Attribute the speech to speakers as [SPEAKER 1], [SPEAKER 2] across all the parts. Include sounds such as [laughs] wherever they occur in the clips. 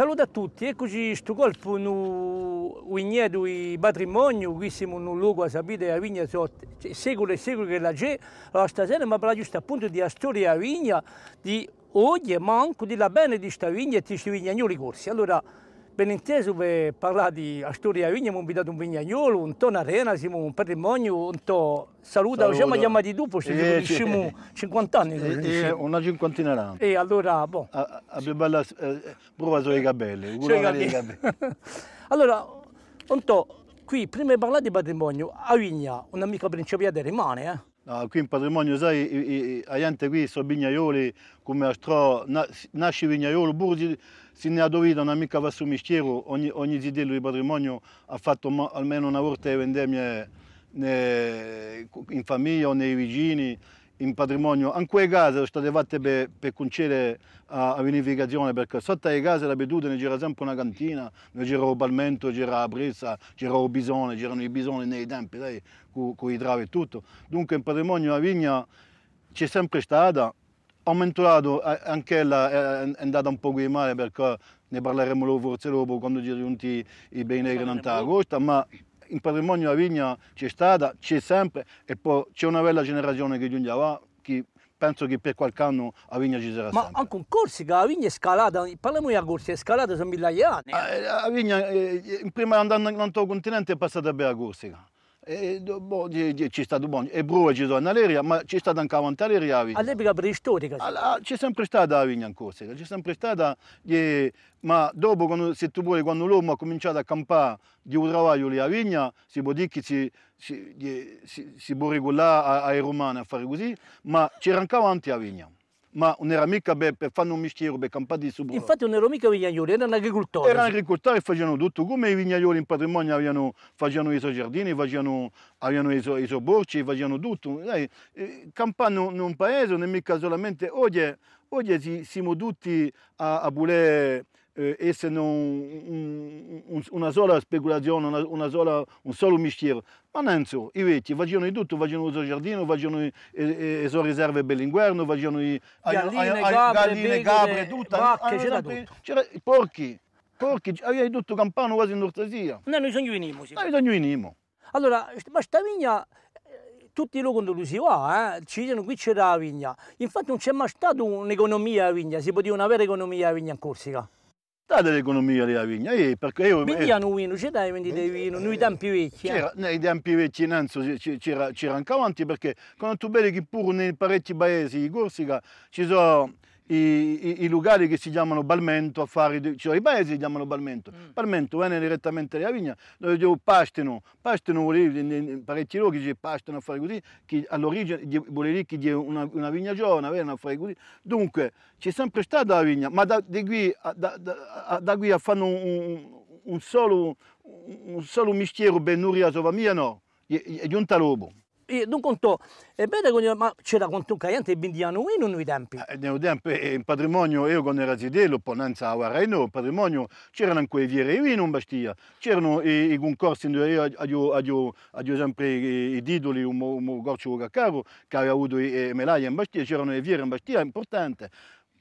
[SPEAKER 1] Saluto a tutti, eccoci questo colpo in un, di patrimonio, qui siamo in un luogo, sapete, la vigna sono cioè, secoli e secoli che la c'è, allora stasera mi parla giusto appunto della storia della vigna, di oggi, ma anche della bene di questa vigna e di questi vignagnoli corsi. Allora, Ben inteso per parlare di Asturia Vigna, abbiamo invitato un vignaiolo, un ton arena, siamo un patrimonio, un to saluta, Saluto. siamo chiamati dopo, eh, ci eh,
[SPEAKER 2] 50 anni. Eh, eh, una cinquantina d'anni. E
[SPEAKER 1] allora, boh. A,
[SPEAKER 2] a più bella eh, prova sui capelli, sui capelli. capelli.
[SPEAKER 1] [laughs] allora, un to, qui prima di parlare di patrimonio, a Vigna,
[SPEAKER 2] un'amica principiata rimane, eh? No, qui in patrimonio, sai, la gente qui sono vignaioli, come astro, Stro, nasce vignaiolo, burgi se ne ha dovuta un'amica va sul mistero, ogni, ogni zidello di patrimonio ha fatto almeno una volta le vendemmie eh, in famiglia o nei vicini, in patrimonio. Anche le case sono state fatte per, per concedere a, a vinificazione, perché sotto le case l'abitudine c'era sempre una cantina, c'era il palmento, c'era la presa, c'era il bisone, c'erano i bisoni nei tempi, con i travi e tutto. Dunque in patrimonio la vigna c'è sempre stata, aumentato, eh, anche ella eh, è andata un po' qui male perché ne parleremo forse dopo quando ci sono giunti i beni negri in Antagosta, ma in patrimonio la vigna c'è stata, c'è sempre e poi c'è una bella generazione che giunge là, che penso che per qualche anno la vigna ci sarà ma sempre.
[SPEAKER 1] Ma anche un corsi che la vigna è scalata, parliamo di a corsi, è scalata
[SPEAKER 2] sono migliaia di anni. Eh. Ah, la vigna, in prima andando altro continente è passata per la corsica e, boh, ci sta buono. E Brua ci sono all'area, ma ci sta anche avanti all'area. All'epoca preistorica? Allora, c'è sempre stata la Vigna in Corsica, c'è sempre stata, e, ma dopo, quando, se tu vuoi, quando l'uomo ha cominciato a campare di un travaglio lì a Vigna, si può dire che si, si, si, si può regolare ai romani a fare così, ma c'era anche avanti la Vigna ma non era mica per fare un mestiere, per campare di subito. Infatti non erano mica vignaioli, erano agricoltori. Erano agricoltori e facevano tutto, come i vignaioli in patrimonio avevano, facevano i suoi giardini, facevano, avevano i, suoi, i suoi borci, facevano tutto. Dai, eh, campare in un paese non è mica solamente, oggi, oggi siamo tutti a, a voler essere eh, un, un, una sola speculazione, una, una sola, un solo mestiere. Ma non so, i vecchi facevano di tutto, facevano il suo giardino, facevano le sue riserve per l'inverno, facevano i galline, galline, capre, vacche, c'era tutto. C'era i porchi, porchi, aveva tutto campano quasi in ortesia.
[SPEAKER 1] Noi non bisogna venire. Noi bisogna venire. Allora, ma sta vigna eh, tutti i luoghi dove si va, eh? ci dicono qui c'era la vigna. Infatti non c'è mai stata un'economia a vigna, si poteva avere economia a vigna in Corsica
[SPEAKER 2] date l'economia della vigna. Io, eh, perché io, Vendiano eh. vino, ci dai vendite eh, eh vino, noi tempi vecchi. Eh. Nei tempi vecchi innanzi c'era, c'era anche avanti perché quando tu vedi che pure nei parecchi paesi di Corsica ci sono i, i, i, lugari che si chiamano Balmento, affari, ci cioè, i paesi si chiamano Balmento. Mm. Balmento viene direttamente dalla vigna, dove dicevo Pasteno, Pasteno vuol dire, in parecchi luoghi dice Pasteno a fare così, che all'origine vuol dire che una, una vigna giovane, viene a fare così. Dunque c'è sempre stata la vigna, ma da, qui, a, da, da, da qui a fare un, un, solo, un solo mistero ben nuriato va mia no, è, è giunta l'uomo non dunque contò, ebbene, eh, ma c'era quanto caiente bindiano in noi tempi? Eh, nei tempi eh, il patrimonio, io quando ero zidello, ponenza a Vareno, il patrimonio, c'erano quei viere in un bastia, c'erano i, i concorsi, io ad sempre i didoli, un, un, un gorcio cacaro, che aveva avuto i, eh, i medaglie in bastia, c'erano le viere in bastia, importante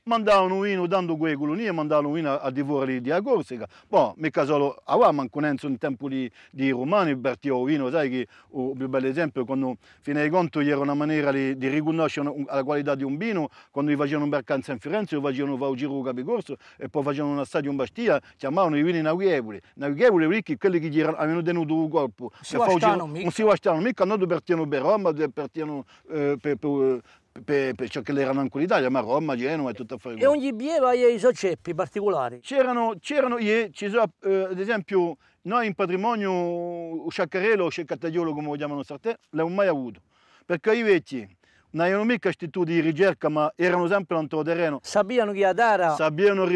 [SPEAKER 2] mandavano vino dando quei colonie, mandavano in a, divorare di Corsica. Poi, boh, mica solo, ah, manco in tempo di, di romani, Bertio Vino, sai che o, il più bello esempio, quando, fino ai conti, era una maniera di, di riconoscere la qualità di un vino, quando facevano un mercanza in Firenze, lo facevano fare un giro capicorso e poi facevano un assaggio in Bastia, chiamavano i vini navighevoli, navighevoli ricchi, quelli che gli avevano tenuto un colpo. Si non si guastano mica, non si guastano mica, non pertiano per Roma, pertiano eh, per, per, per, per ciò che erano anche in Italia, ma Roma, Genova e tutta affari. E ogni bieva ha i suoi particolari? C'erano, c'erano, eh, ad esempio, noi in patrimonio sciaccarello o sciaccattagliolo, come vogliamo chiamare, l'abbiamo mai avuto. Perché i vecchi non erano mica istituti di ricerca, ma erano sempre terreno. Sapevano chi adara. Sapevano,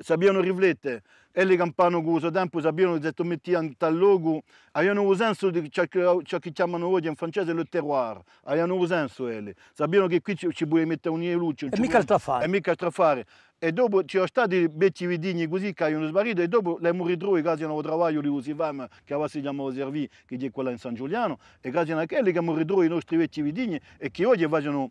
[SPEAKER 2] sapevano riflettere ele campano che uso tempo sapevano che si metti in tal luogo, avevano un senso di ciò che, chiamano oggi in francese le terroir, avevano un senso ele, sapevano che qui ci, ci puoi mettere un luce. E mica altro fare. E mica altro fare. E dopo ci sono stati vecchi vidini così che hanno sbarito e dopo le muritruoi che hanno di li usavamo, che si chiamato Servì, che è quella in San Giuliano, e che hanno quelli che hanno ritrovato i nostri vecchi vidini e che oggi facciano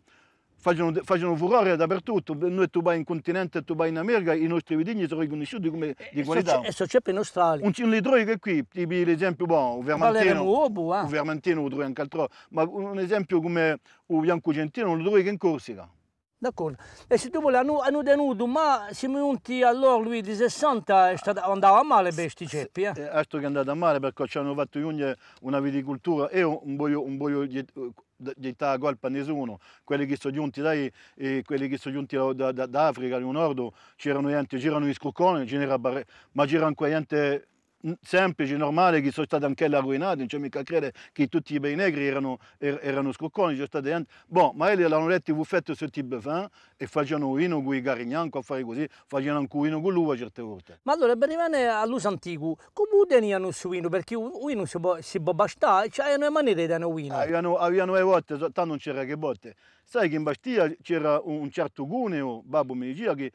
[SPEAKER 2] facciano, facciano furore dappertutto. Noi tu vai in continente, tu vai in America, i nostri vitigni sono riconosciuti come eh, di eh, qualità. E eh,
[SPEAKER 1] sono ceppi in Australia. Un cino li
[SPEAKER 2] che qui, tipo l'esempio, boh, un vermentino, uobo, eh. un vermentino lo trovi anche altrove, ma un esempio come un bianco centino lo trovi che in Corsica. D'accordo. E se tu vuoi, hanno, hanno denudo, ma siamo venuti allora lui di 60, stata, andava male questi ceppi, eh? Eh, che è andato male perché ci hanno fatto una viticoltura e un boio, un boio di ta a nessuno. Quelli che sono giunti da e quelli che sono giunti da, da, da Africa, al nord, c'erano gente, girano ma girano anche gente semplici, normali, che sono stati anche là non c'è mica credere che tutti i bei negri erano, er, erano scocconi, c'è stata gente... Boh, ma elli l'hanno detto, voi fate questo tipo di fan eh, e facevano vino con i garignanco a fare così, facevano anche vino con l'uva certe volte. Ma allora, per rimanere all'uso
[SPEAKER 1] antico, come tenevano questo vino? Perché il
[SPEAKER 2] vino si può, si può bastare, cioè, le maniere di tenere vino. Avevano, avevano le botte, tanto non c'era che botte. Sai che in Bastia c'era un certo Cuneo, Babbo mi diceva, che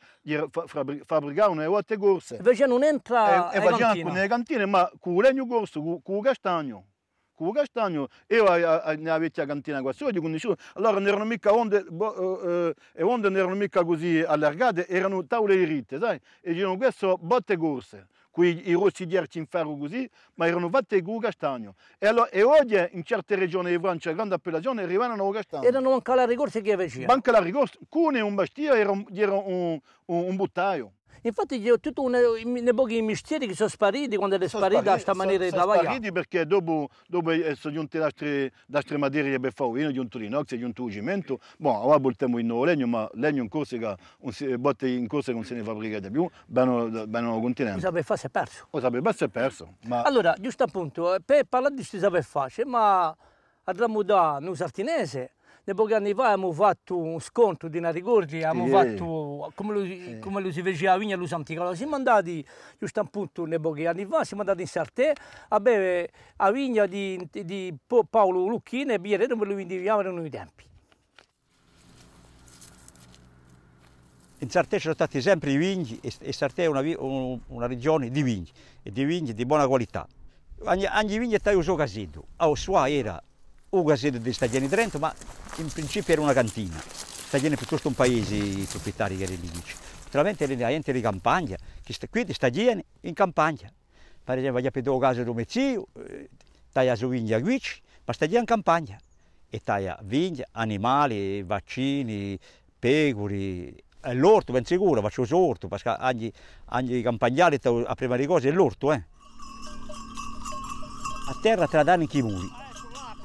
[SPEAKER 2] fabbricavano le volte corse. Invece non entra e, e facevano cantina. nelle cantine, ma con legno corso, con, con castagno. Con castagno, io a, nella vecchia cantina qua sopra, quindi allora non erano mica onde, bo, eh, eh, e onde non erano mica così allargate, erano tavole diritte, sai? E dicevano questo botte corse quei, i rossi dierci in ferro così, ma erano vattegù castagno. E, allora, e oggi eh, in certe regioni di Francia, grande appellazione, arrivano a castagno. Erano anche la ricorsa che avevano. Anche la ricorsa, cune un bastia era, un, era un, un, un buttaio. Infatti io ho un, i pochi
[SPEAKER 1] mestieri che sono spariti quando è sparita questa maniera di lavorare. Sono spariti
[SPEAKER 2] perché dopo, dopo eh, sono giunte le altre materie per fare, io giunto l'inox, giunto il cemento, bon, ora portiamo il nuovo legno, ma legno in Corsica, un, botte in Corsica non se ne fabbricate più, bene, bene continente. Il saper fare è perso. Il saper fare è perso. Ma...
[SPEAKER 1] Allora, giusto appunto, eh, per parlare di questo saper fare, ma andiamo da un sartinese, dei pochi anni fa abbiamo fatto un sconto di Narigordi, abbiamo fatto, come lo, sì. come lo si faceva a Vigna, lo siamo Siamo andati, giusto appunto, nei pochi anni fa, siamo andati in Sartè a bere a Vigna di, di Paolo Lucchini e Biere, dove lo individuavano erano i tempi.
[SPEAKER 3] In Sartè ci sono stati sempre i vigni e Sartè è una, una regione di vigni, e di vigni di buona qualità. Ogni, ogni vigna è stato il suo casino. A era Uga sede di Stagliani Trento, ma in principio era una cantina. Stagliani è piuttosto un paese, i proprietari che erano lì dice. Naturalmente era gente di campagna, che sta qui di Stagliani in campagna. Per esempio, gli appetò casa come zio, taglia su vigna guicci, ma Stagliani in campagna. E taglia vigna, animali, vaccini, pecori, l'orto ben sicuro, faccio l'orto, perché ogni, ogni campagnale a prima di cose è l'orto. Eh. A terra tra danni chi muri.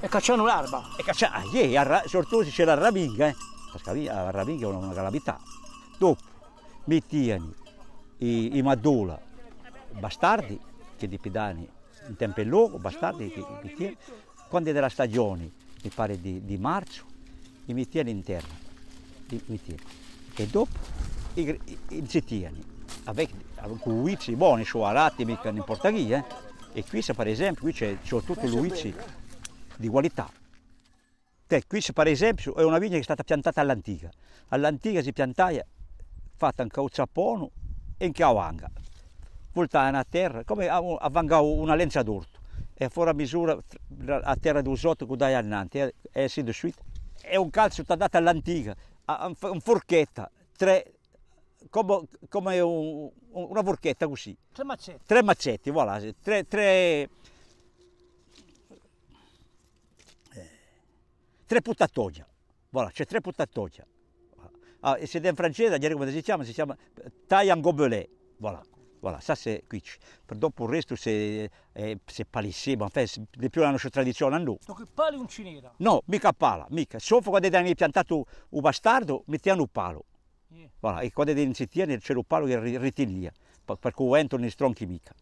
[SPEAKER 3] E cacciano l'arba? E cacciano, ah, ieri yeah, a Sortosi c'è la rabinga, eh. La rabinga è una, una calamità. Dopo mettiani i, i maddola, bastardi, che di pedani in tempo e luogo, bastardi, che, mettiani, quando è della stagione, mi pare di, di marzo, li mettiani in terra, li mettiani. E dopo i, i, i zittiani, con luizzi buoni, su arati, mica non importa chi, eh. E qui, se per esempio, qui c'è soprattutto luizzi eh di qualità. Te, qui per esempio è una vigna che è stata piantata all'antica. All'antica si piantava fatta in cauciapono e in cauanga, voltata a terra, come avvangava una lenza d'orto. E fuori a misura a terra di usotto che dai annanti, e eh, così eh, suite. È un calcio che è dato all'antica, un forchetta, tre, come, come un, una forchetta così. Tre macetti. Tre macetti, voilà, tre, tre tre puttatoia. Voilà, c'è tre puttatoia. Ah, se c'est en français, d'ailleurs, comment si chiama? Si chiama eh, Taillan Gobelet. Voilà. Voilà, ça c'est qui. Dopo il resto è eh, palissé, ma enfin, di più la nostra tradizione non.
[SPEAKER 1] Donc pale uncinera?
[SPEAKER 3] No, mica pala, mica. Sauf quando hanno piantato il bastardo, mettevano un palo. Yeah. Voilà, e quando in iniziato, c'era un palo che ritiglia, per cui il vento non stronchi mica.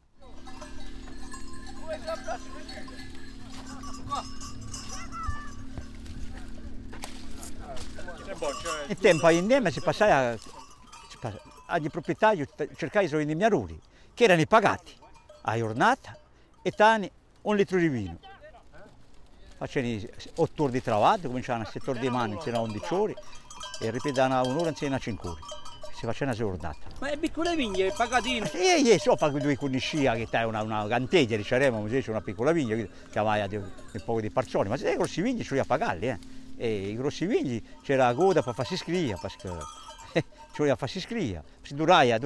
[SPEAKER 3] Il tempo insieme si passava, si passava agli proprietari, cercare i miaruri, che erano pagati a giornata e tani un litro di vino. Facevano otto ore di travaglio, cominciavano a 7 ore di mano, c'erano 11 ore e ripetevano un'ora insieme a 5 ore si faceva una giornata.
[SPEAKER 1] Ma è piccola vigna, è pagatino? Eh,
[SPEAKER 3] io so, pago due coniscia, che è una, una canteggia, diciamo, una piccola vigna, che vai un po' di parcioni, ma se dai grossi vigni ci a pagarli, eh. E i grossi vigli c'era la coda per farsi scrivere, perché eh, ci voleva farsi scrivere, si duraia,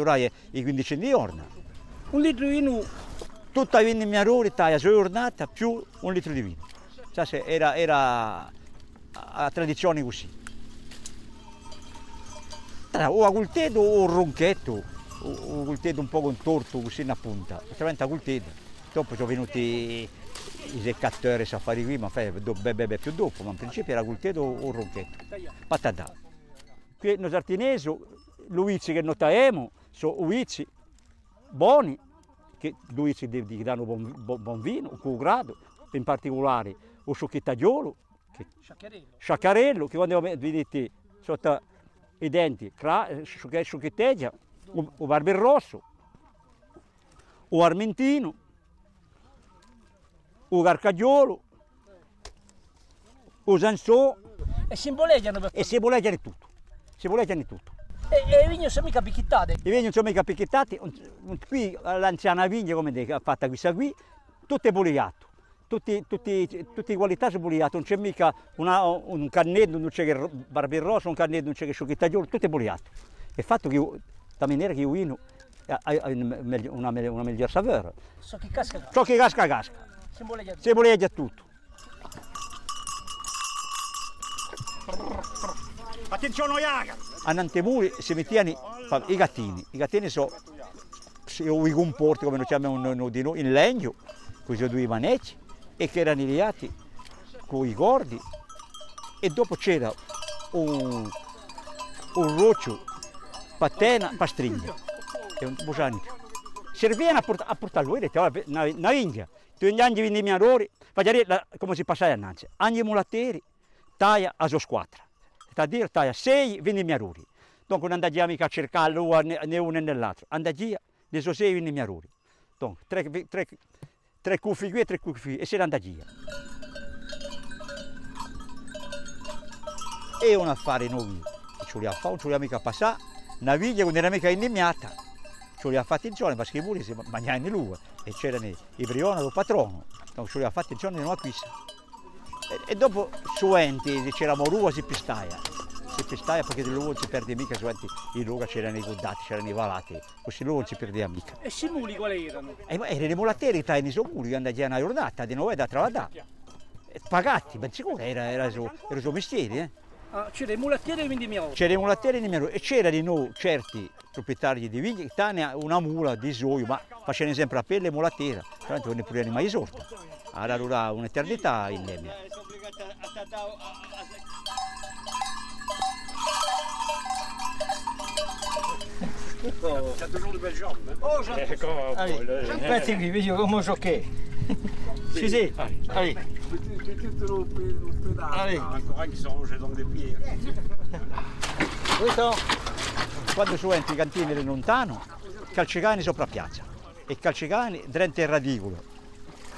[SPEAKER 3] i 15 giorni. Un litro di vino, tutta la vino in mia ora, la sua giornata, più un litro di vino. Cioè, era, era la tradizione così. O a o ronchetto, o cultedo un po' contorto così in punta, altrimenti a cultedo. Dopo sono venuti i cattori a fare qui, ma fai bebe più dopo, ma in principio era cultivato un ronchetto. Patatà. Qui noi sartinesi, l'uizzi che notiamo, sono uizzi buoni, che l'uizzi ti danno buon, buon vino, con grado, in particolare o sciocchettagliolo, che, sciaccarello. che quando vedete sotto i denti, sciocchetteggia, o, o barber rosso, o armentino, o Carcagiolo, o Sansò. E simboleggiano per E simboleggiano tutto, simboleggiano tutto. E, e i vigni non sono mica picchittate? I vigni non sono mica picchittate, qui l'anziana vigna come è fatta questa qui, tutto è poligato. Tutti, tutti, tutte qualità sono poliate, non c'è mica una, un cannetto, non c'è che barbirroso, un cannetto, non c'è che sciocchettagliolo, tutto è poliato. Il fatto che la maniera che io vino ha una, una miglior sapore.
[SPEAKER 1] So che casca casca. So che
[SPEAKER 3] casca casca
[SPEAKER 1] simboleggia tutto. Simboleggia
[SPEAKER 3] tutto. Attenzione Iaga! Anantemuri si mettiani i gattini, i gattini sono i comporti come noi chiamiamo di noi, in legno, con i due manecchi e che erano liati con i cordi e dopo c'era un, un roccio, patena, pastrigna e un bosanico. Servivano a, port a portare lui, una, una, una india, gli Tünyany vindy miarôry fa zare la komozipasay ananjy agny molateri taya azosquatra c'est-à-dire taya sei vindy miarôry non andiamo mica cercare l'uno né uno andiamo, andagia de sei vindy miarôry donc tre, tre, tre cuffi qui e tre cuffi qui, e se l'andagia E un affare noi ci vogliamo fare non ci vogliamo mica passare una viglia non era mica innemiata ci voleva fare il giorno perché pure si mangiavano l'uva e c'erano i prioni del patrono, non ci voleva fare il giorno di una acquista. E, e dopo suenti c'era l'uva si pistaia, si pistaia perché l'uva non si perde mica, suenti in luogo c'erano i guddati, c'erano i valati, così l'uva non si perdeva mica.
[SPEAKER 2] E
[SPEAKER 1] i muli quali erano?
[SPEAKER 3] E, erano i mulateri, tra i muli, che andavano a giornata, di noi da travadà. Pagati, ben sicuro, era, era il suo mestiere. Eh.
[SPEAKER 1] Ah, c'era i mulattieri e i
[SPEAKER 3] C'era i mulattieri e i Miaro e c'erano certi proprietari di vigni che hanno una mula di soio, ma facendo sempre a pelle e mulattiera, tra l'altro non è mai sorta. Allora un'eternità indemne. Eh? Oh, c'è toujours le bel jambe. Oh, j'ai un ecco, pezzo qui,
[SPEAKER 1] vedi come so che.
[SPEAKER 3] Sì, sì. Allez. Allez. Allez. Ancora che sono c'è dei piedi. Questo quando ci entri cantine lontano, calcicani sopra piazza. E calcicani drente il radicolo.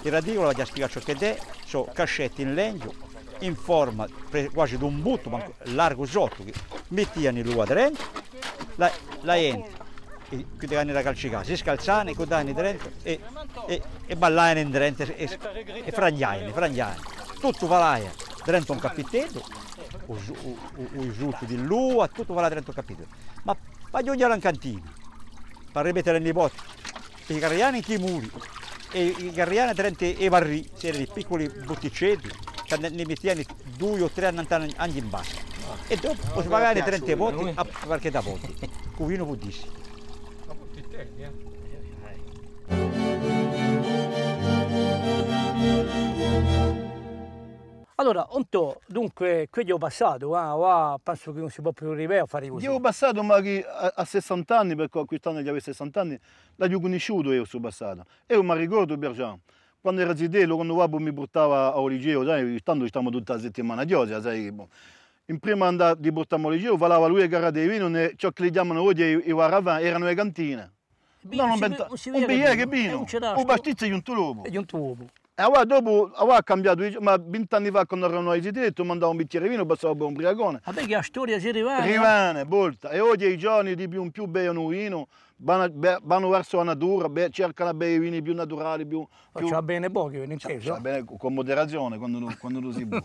[SPEAKER 3] Il radicolo, ti spiego che è, sono cascetti in legno, in forma quasi di un butto, ma largo sotto, che mettiano l'uva drente, la, la entra e chiudere anni da calcicare, si scalzano, e in Trento e, e, e ballare in Trento e, e frangiare, frangiare. Tutto valaia, Trento un cappitello, o, o, o, o giusto di lua, tutto valaia Trento un cappitello. Ma pagliogna in cantina, per ripetere il nipote, i carriani chi muri, e i carriani Trento e varri, si erano piccoli botticetti, che ne mettevano due o tre anni in basso. E dopo, pagare 30 voti a qualche da voti, cuvino può dirsi
[SPEAKER 1] belli, eh.
[SPEAKER 2] Allora, Onto, dunque, qui ho passato, eh, penso che non si può più arrivare a fare così. Io ho passato ma magari a, 60 anni, perché quest'anno gli avevo 60 anni, l'ho conosciuto io sul passato. Io mi ricordo, Bergiano, quando era zitello, quando Babbo mi portava a Oligeo, sai, tanto stiamo tutta la settimana a Giosia, sai, boh. in prima andata di portare a Oligeo, parlava lui e Gara dei Vino, ciò che li chiamano oggi i Varavan, erano le cantine. Bino, non benta... un, bicchiere bigliere che vino, eh, un, un bastizio di un tubo. E un tubo. E allora dopo allora ha cambiato, ma vent'anni fa quando erano ai detto mandava un bicchiere di vino, passava per un briagone.
[SPEAKER 1] Vabbè che la storia si rimane. Rimane,
[SPEAKER 2] volta. E oggi i giorni di più in più bevono vino, vanno, verso la natura, be, cercano bei vini più naturali, più... più... Cioè bene pochi, in inteso? bene con moderazione, quando quando lo si [laughs] può.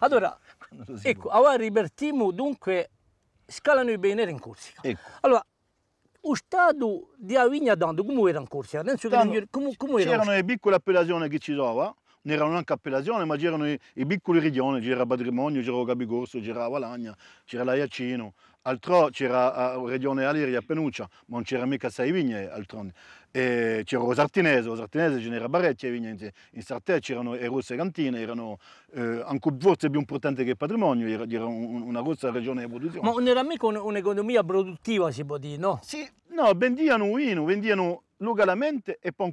[SPEAKER 2] allora, si ecco, può. allora ripartiamo dunque,
[SPEAKER 1] scalano i bene in Corsica. Ecco. Allora, o Estado de Avinha dando, como era in Adesso C'erano le
[SPEAKER 2] piccole appellazioni che ci sono, eh? non erano anche appellazioni, ma c'erano i, i piccoli regioni, c'era Patrimonio, c'era Gabigorso, c'era Valagna, c'era l'Aiacino, altro c'era la eh, regione Aliria Penuccia, ma non c'era mica sei vigne altronde e c'era Rosartinese, Rosartinese c'era parecchie vigne in, in Sartè c'erano le rosse cantine, erano eh, ancora forse più importanti che il patrimonio, era, era un, una grossa regione di produzione. Ma non
[SPEAKER 1] era mica un'economia produttiva si può dire, no? Sì,
[SPEAKER 2] no, vendiano vino, vendiano localmente e poi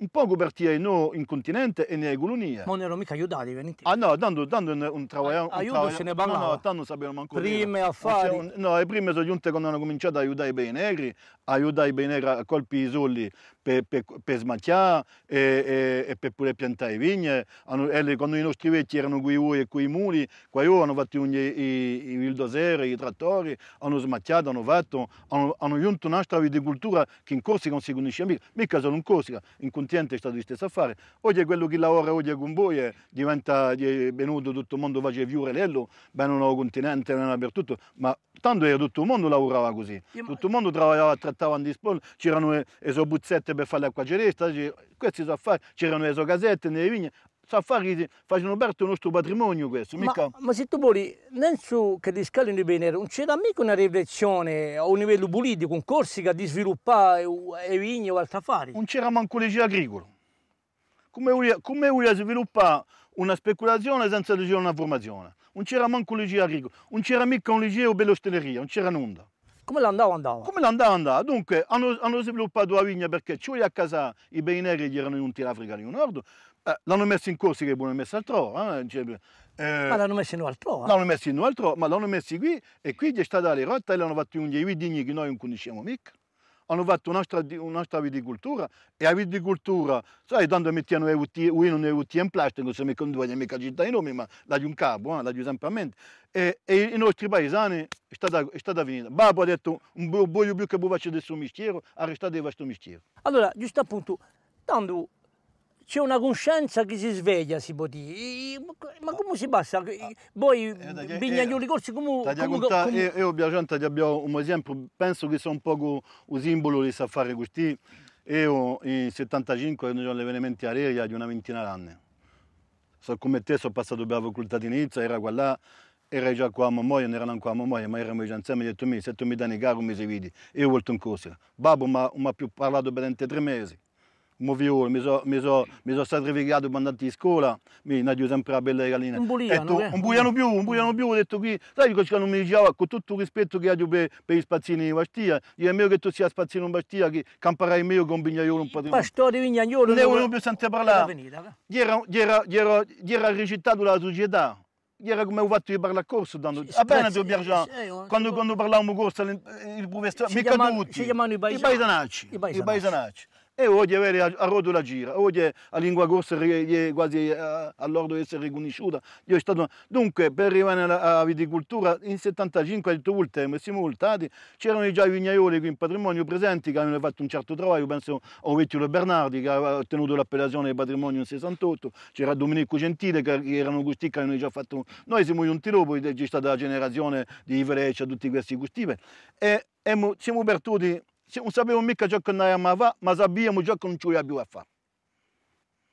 [SPEAKER 2] un po' Gobertierino in continente e nelle colonie. Ma non
[SPEAKER 1] ero mica aiutati, venite.
[SPEAKER 2] Ah no, tanto, tanto un travagliano... Aiuto se ne parlava. No, no,
[SPEAKER 1] tanto sapevano ancora. Prime affari. Cioè,
[SPEAKER 2] no, le prime sono giunte quando hanno cominciato ad aiutare i benegri, aiutare i benegri a colpi di soldi per, per, per smacchiare e, e, e, per pure piantare vigne. Hanno, elle, eh, quando i nostri vecchi erano qui e qui i muri, qua io hanno fatto i, i, i bulldozer, i trattori, hanno smacchiato, hanno fatto, hanno, hanno giunto un'altra agricoltura che in Corsica non si conosce mica, mica solo in Corsica, in continente è stato lo stesso affare. Oggi quello che lavora oggi con voi è, diventa è venuto tutto il mondo faceva face Fiorello, bene nel continente, non dappertutto, ma tanto era tutto il mondo lavorava così, tutto il mondo lavorava, trattava in dispone, c'erano le, eh, per fare ceresta, questi sa fare, c'erano le sue casette nelle vigne, sa fare, facevano parte del nostro patrimonio questo. Ma, ma se tu vuoi, non su che di scala
[SPEAKER 1] di bene, non c'era mica una riflessione a un livello politico, un Corsica di sviluppare
[SPEAKER 2] le vigne o altri affari? Non c'era manco legge agricola. Come vuoi, come vuoi sviluppare una speculazione senza una formazione? Non c'era manco un liceo agricolo, non c'era mica un liceo per l'ostelleria, non c'era nulla. Come l'andava andava? Come l'andava andava? Dunque hanno, hanno sviluppato la vigna perché ci a casa i beineri gli erano venuti in Africa del Nord, eh, l'hanno messo in corsi che buono messo altrove. Eh, cioè, eh, ma l'hanno
[SPEAKER 1] messo in altrove? L'hanno
[SPEAKER 2] messo in altrove, ma l'hanno messo qui e qui gli è stata la rotta e l'hanno fatto i dei vigni che noi non conosciamo mica hanno fatto un'altra, un'altra viticoltura e la viticoltura, sai, tanto mettiano UT, uno e UT in plastica, se mi conduce mica città i nomi, ma la di un capo, eh, la di sempre a e, e, i nostri paesani è stata, è stata finita. Babbo ha detto, un voglio più che voi facciate il suo mestiere, arrestate il vostro mestiere.
[SPEAKER 1] Allora, giusto appunto, tanto c'è una coscienza che si sveglia, si può dire. Ma come si passa? Voi, eh, Bignagnoli
[SPEAKER 2] Corsi, comunque... comunque, Io, io Piacenza ti abbiamo un esempio, penso che sia un po' un simbolo di saper fare questi. Io in 75 ero all'evenimento a Reria di una ventina d'anni. So come te sono passato per la facoltà di Nizza, era qua là, era già qua a Momoia, non erano ancora a Momoia, ma eravamo già insieme, mi ho detto, se tu mi dai caro mi si vidi, io ho volto in corsa. Babbo mi ha più parlato per tre mesi movior, mi sono mi so, mi so sacrificato per andare a scuola, mi ho sempre comprare bella galline. Un buiano, tu, un buiano più, un buiano più, ho detto qui, sai che non mi diceva, con tutto il rispetto che ho per, per, i spazzini di Bastia, io è meglio che tu sia spazzino in Bastia, che camperai meglio con Vignagnolo un po' patrimonio. Pastore Vignagnolo... Ne volevo eh. più sentire parlare. Eh. Gli era recitato la società era come ho fatto io parlare a corso dando a bene tu Biargian quando, quando parlavamo corso il professore mica chiamano, tutti si chiamano i paesanacci i paesanacci e oggi avere a, rotola gira, oggi a lingua corsa è quasi eh, all'ordo di essere riconosciuta. Stato... Dunque, per arrivare alla viticoltura, in 1975, è il tempo, siamo voltati, c'erano già i vignaioli qui in patrimonio presenti che avevano fatto un certo lavoro, penso a Ovettiolo Bernardi che aveva ottenuto l'appellazione del patrimonio nel 68, c'era Domenico Gentile che erano gusti che avevano già fatto... Noi siamo giunti dopo, c'è stata la generazione di Ivereccia, tutti questi gustivi, e, e siamo perduti sabíamos mica ciò che não ia amava, mas sabíamos já que não tinha a far.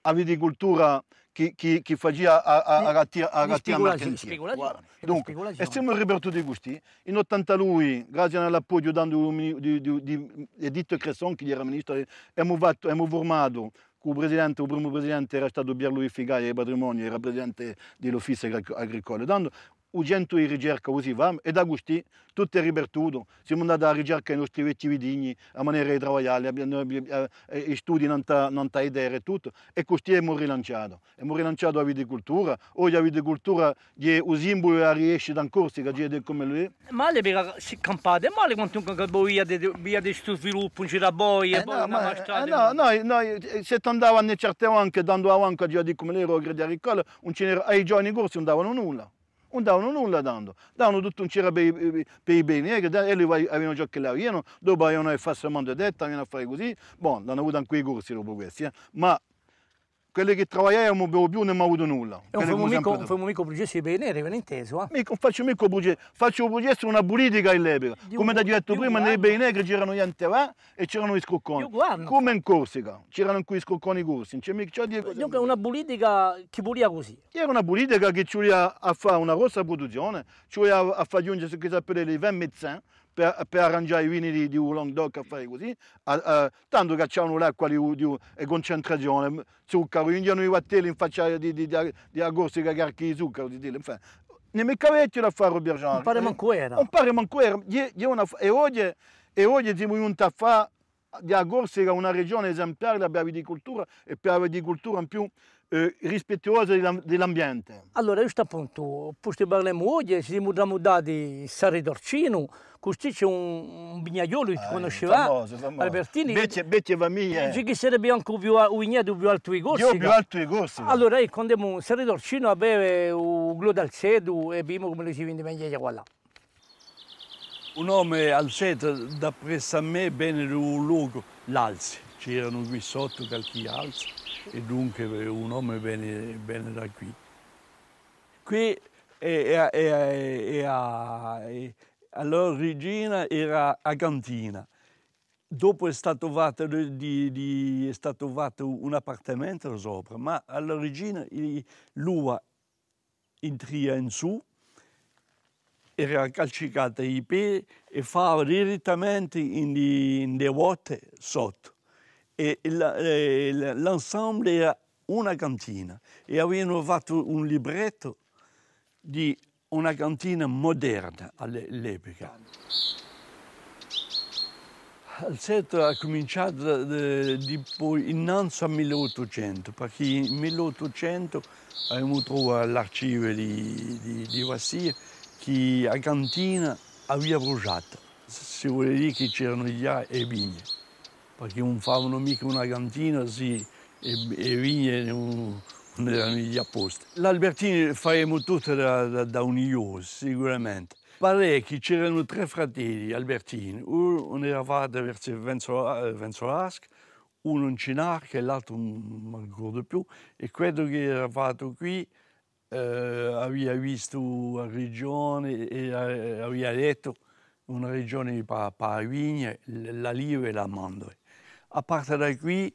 [SPEAKER 2] A fare. que, que, che, fazia a, a, a gatia, a gatia mercantil.
[SPEAKER 1] Voilà. Donc, stiamo
[SPEAKER 2] in Roberto In 80 lui, grazie all'appoggio dando di, di, di Edith Cresson, che era ministro, abbiamo, fatto, abbiamo formato il presidente, il primo presidente era stato Pierluigi Figaia di Patrimonio, era presidente dell'Ufficio Agricolo. Dando ugentu i ricerca così vam da Agustì tutto è ripertuto siamo andati a ricerca i nostri vecchi vidigni a maniera di lavorare i eh, eh, studi non ta idea e tutto e così abbiamo rilanciato abbiamo rilanciato la viticoltura oggi la viticoltura è un simbolo che riesce da corsi che è come lui
[SPEAKER 1] male per si campate male quanto via di via di sviluppo in Ciraboia eh, no,
[SPEAKER 2] no, noi, noi 70 eh, anni certe anche dando avanti a di come l'ero a Gredi Arricola non c'era ai giorni corsi non davano nulla non davano nulla tanto, davano tutto un c'era per, per, i beni, eh, e lui avevano già che l'avevano, dopo avevano a fare il manto tetta, avevano a fare così, buono, hanno avuto anche i corsi dopo questi, eh. ma quelli che travagliavano non bevo più né mi avuto nulla. E non fumo mica, non fumo mica processo di bene, inteso. Eh? Mica, faccio mica processo, faccio processo una politica all'epoca. Come ti ho detto prima, nei bei negri c'erano gli antevà e c'erano gli scocconi. Come in Corsica, c'erano qui i scocconi corsi. C'è mica di cose. Dunque una politica che pulia così. Era una politica che ci voleva a fare una grossa produzione, ci voleva a fare giungere, se sapete, le 20 mezz'anni per, per arrangiare i vini di, di Oolong Dog a fare così, a, a, tanto che c'hanno l'acqua di, di, di, concentrazione, zucchero, quindi hanno i vattelli in faccia di, di, di, di agostica che archi di zucchero, di, di, infatti, nei mercadetti la farò biagiare. Un pare mancuera. Un pare mancuera, e oggi, e oggi siamo venuti a fare di Corsica una regione esemplare per la viticoltura e per la viticoltura in più eh, rispettosa dell'ambiente. Allora, io sto appunto, posto parliamo oggi, ci siamo tramutati a
[SPEAKER 1] Sarri Torcino, questo c'è un, un bignaiolo che ah, conosceva, famoso, famoso. Albertini. Becce, becce famiglia. C'è chi sarebbe anche un più, un igneto più alto di Corsica. Io più alto di Corsica. Allora, io ecco, quando siamo Sarri Dorcino aveva un globo al sedu e abbiamo come lo si vende meglio qua là.
[SPEAKER 4] Un nome al seto, da presso a me, bene un luogo, l'Alzi. C'erano qui sotto qualche alzi e dunque eh, un nome viene, da qui. Qui è, è, è, all'origine era Agantina, dopo è stato fatto, di, di, è stato fatto un appartamento sopra, ma all'origine l'uva in tria in su era calcicata i piedi e fa direttamente in, in le vuote sotto e l'ensemble era una cantina e avevano fatto un libretto di una cantina moderna all'epoca. Il set ha cominciato eh, di poi innanzi al 1800, perché nel 1800 abbiamo trovato l'archivio di, di, di Vassia che la cantina aveva bruciato. Si vuole dire che c'erano già e vigne perché non fanno mica una cantina sì, e, e vigne non, non erano lì apposta. L'Albertini faremo tutto da, da, da un io, sicuramente. Parecchi, c'erano tre fratelli Albertini, uno era vada verso Venzolasc, uno in Cinar, che l'altro non ricordo più, e quello che era fatto qui eh, aveva visto la regione e aveva detto una regione per pa, pa la lieve e la mandorla a partire da qui,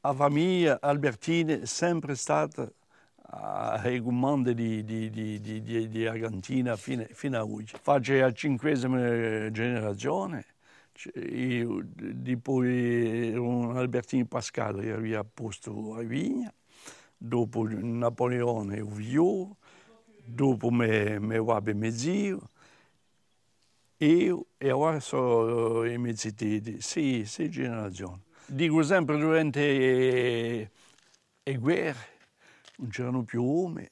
[SPEAKER 4] la famiglia, Albertini, è sempre stata eh, ai comandi di, di, di, di, di Argentina fino, fino, ad oggi. Faccio la cinquesima generazione, io, poi un Albertini Pascal che aveva posto a Vigna, dopo Napoleone Uvio, dopo me, me Wabe Mezzio, io e ora sono i miei ziti, sì, sei generazioni. Dico sempre durante le eh, guerre non c'erano più uomini,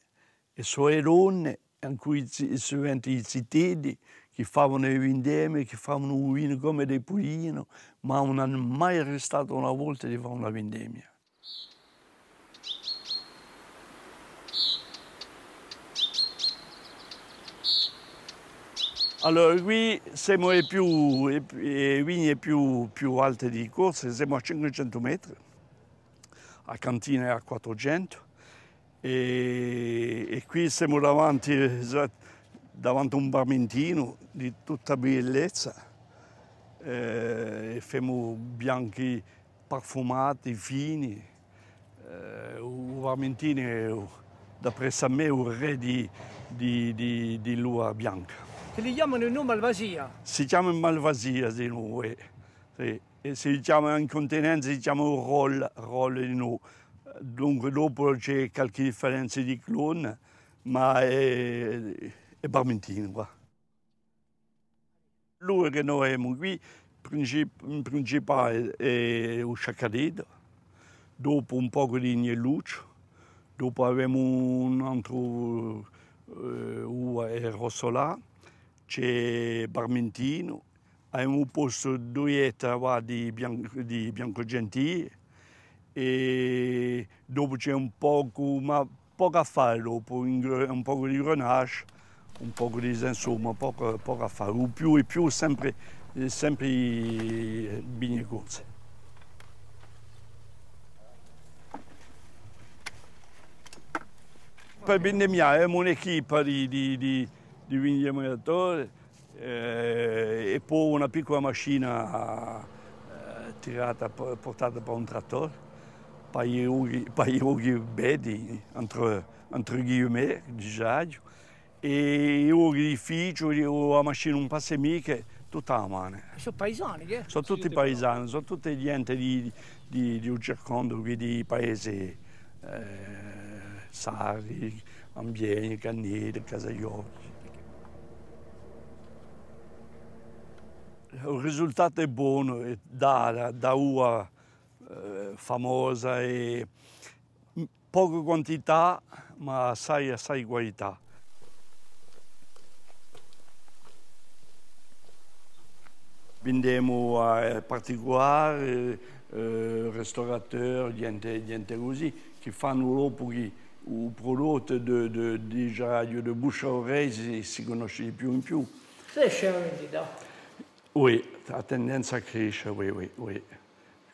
[SPEAKER 4] e solo donne, anche i cittadini che fanno le vendemmie, che fanno il vino come dei pulini, ma non hanno mai arrestato una volta di fare una vendemmia. Allora, qui siamo ai più, vigne più, più alte di corsa, siamo a 500 metri, a Cantina è a 400 e, e qui siamo davanti, davanti, a un barmentino di tutta bellezza, eh, femo bianchi profumati, fini, eh, un barmentino è, da presso a me un re di, di, di, di lua bianca. Che li chiamano in
[SPEAKER 1] Malvasia?
[SPEAKER 4] Si chiama Malvasia di noi, sì. E si chiama in continente, si chiama roll, roll di noi. Dunque dopo c'è qualche differenza di clone, ma è, è barmentino qua. Lui che noi abbiamo qui, in principale è un sciaccadedo, dopo un po' di gnelluccio, dopo abbiamo un altro eh, uva e rossolà, c'è Barmentino, è un posto duetta va, di, Bianco, di Biancogentì e dopo c'è un poco, ma poco a fare dopo, un po' di Grenache, un po' di insomma, poco, poco a fare, o più e più sempre, sempre bene cose. Per Bendemia è un'equipa di, di, di di vinghiametto eh, e poi una piccola macchina eh, tirata, portata da un trattore per gli ughi, [laughs] per gli ughi bedi, entre, di giaggio, e gli ughi di ficcio, la macchina non passa mica, tutta a mano.
[SPEAKER 1] Sono paesani, eh? Sono tutti paesani,
[SPEAKER 4] sono tutti gente di, di, di un circondo, di paese eh, Sari, Ambieni, Cannide, Casagliolo. il risultato è buono, da, da uva eh, famosa e poca quantità ma assai, assai qualità. Vendiamo a eh, particolari, eh, ristoratori, gente, gente, così, che fanno dopo che il prodotto di, di, di, di Buscia Oresi si conosce di più in più. Sì, c'è un Oui, la tendenza cresce, oui, oui, oui.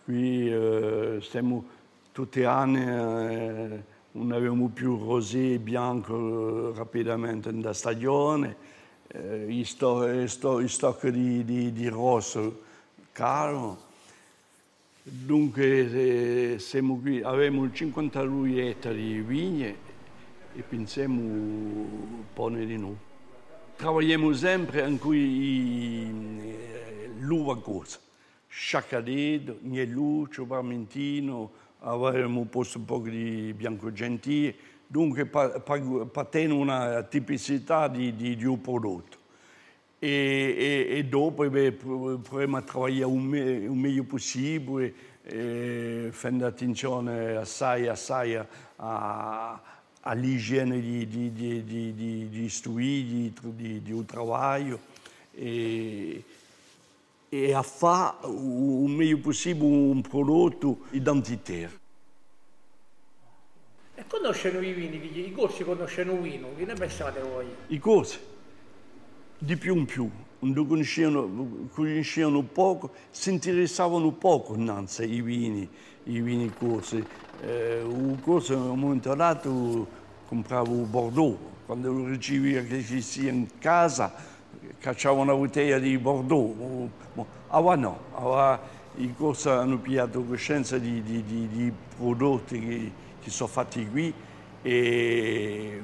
[SPEAKER 4] Qui eh, siamo tutti anni, eh, non avevamo più rosé e bianco eh, rapidamente nella stagione, eh, il, eh, stock, di, di, di rosso caro. Dunque siamo qui, abbiamo 50 ettari di vigne e pensiamo a porne di noi. Travaillons sempre in cui eh, l'uva cosa. Sciacadedo, Mieluccio, Parmentino, avremmo posto un po' di Bianco Gentile, dunque patendo una tipicità di, di, di, un prodotto. E, e, e dopo eh, proviamo a lavorare il meglio possibile, eh, fendo attenzione assai, assai a, a all'igiene di, di, di, di, di istruire, di, di, un lavoro e, e, a fare il meglio possibile un prodotto identitario.
[SPEAKER 1] E conoscono i vini, i corsi conoscono il vino, che ne pensate voi?
[SPEAKER 4] I corsi? Di più in più, non conoscevano, conoscevano poco, si interessavano poco innanzi ai vini, i vini corsi. Eh, un corso a un momento dato compravo un Bordeaux, quando lo ricevi che ci sia in casa, cacciavo una bottiglia di Bordeaux. Ora oh, no, ora i corsi hanno pigliato coscienza di, di, di, di prodotti che, che, sono fatti qui e,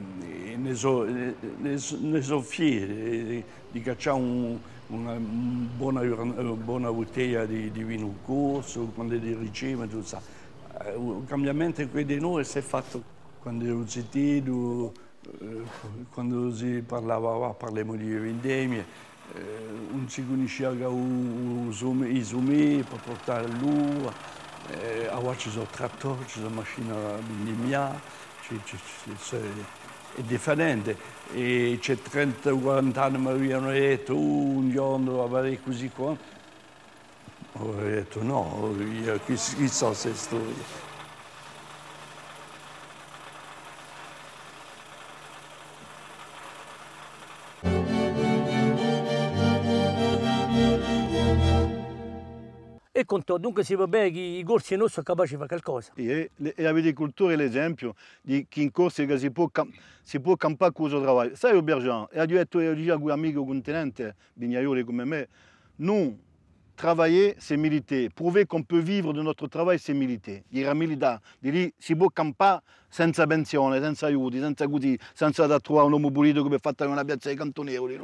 [SPEAKER 4] ne sono so fieri di cacciare un, una buona, buona bottiglia di, vino corso, quando li ricevono, tutto ça. il eh, cambiamento qui di noi si è fatto quando ero zitto, eh, quando si parlava, ah, parliamo di vendemmie, eh, non si conosceva i zoomè per portare l'uva, eh, ora ci sono trattori, ci sono macchine vendemmia, è differente. E c'è 30-40 anni mi avevano detto, oh, un giorno avrei così qua. Ho detto no, io chissà se è sto...
[SPEAKER 2] et contò. donc si que les i corsi e non sono capaci di fare qualcosa. E, e l'agricoltura è l'esempio di chi in corsi si può, si può campare con il suo lavoro. Sai, Bergian, e ha e detto a un amico continente, vignaioli comme moi, nous, travailler, c'est militer. Prouver qu'on peut vivre de notre travail, c'est militer. C'est à Il dit, si peut campare senza pensione, senza aiuti, senza così, senza tatuare un uomo pulito come è fatta con una piazza dei cantonevoli,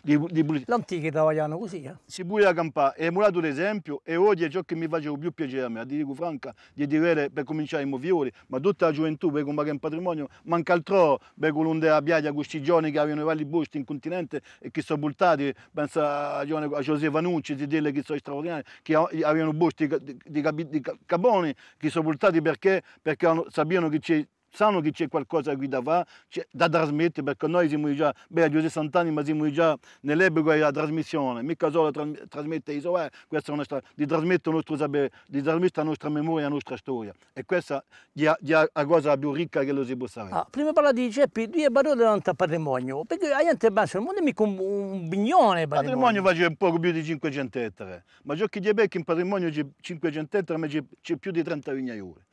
[SPEAKER 2] di, di pulito. L'antichi così, eh? Si pure la campana, è emulato l'esempio e oggi è ciò che mi faceva più piacere a me, a dico franca, di dire per cominciare i Movioli, ma tutta la gioventù per combattere in patrimonio, manca altro per colonde della piaglia, questi giovani che avevano i valli busti in continente e che sono buttati, pensa a, giovane, a Giuseppe Vanucci, di dirle che sono straordinari, che avevano busti di, di, di, di, caboni, che sono buttati perché, perché sapevano che c'è sanno che c'è qualcosa qui da fare, cioè, da trasmettere, perché noi siamo già, beh, anni, ma siamo già nell'epoca della trasmissione, mica solo trasm trasmette i sovai, eh, questa è una nostra, di trasmettere nostro sapere, di trasmettere la nostra memoria, la nostra storia. E questa è la cosa più ricca che lo si possa avere. Ah, prima parla di Geppi, due parole davanti al patrimonio, perché la gente pensa, non è mica un, un bignone il patrimonio. Il patrimonio va un poco più di 500 ettari, ma giochi di Becchi in patrimonio c'è 500 ettari, ma c'è più di 30 vignaiure.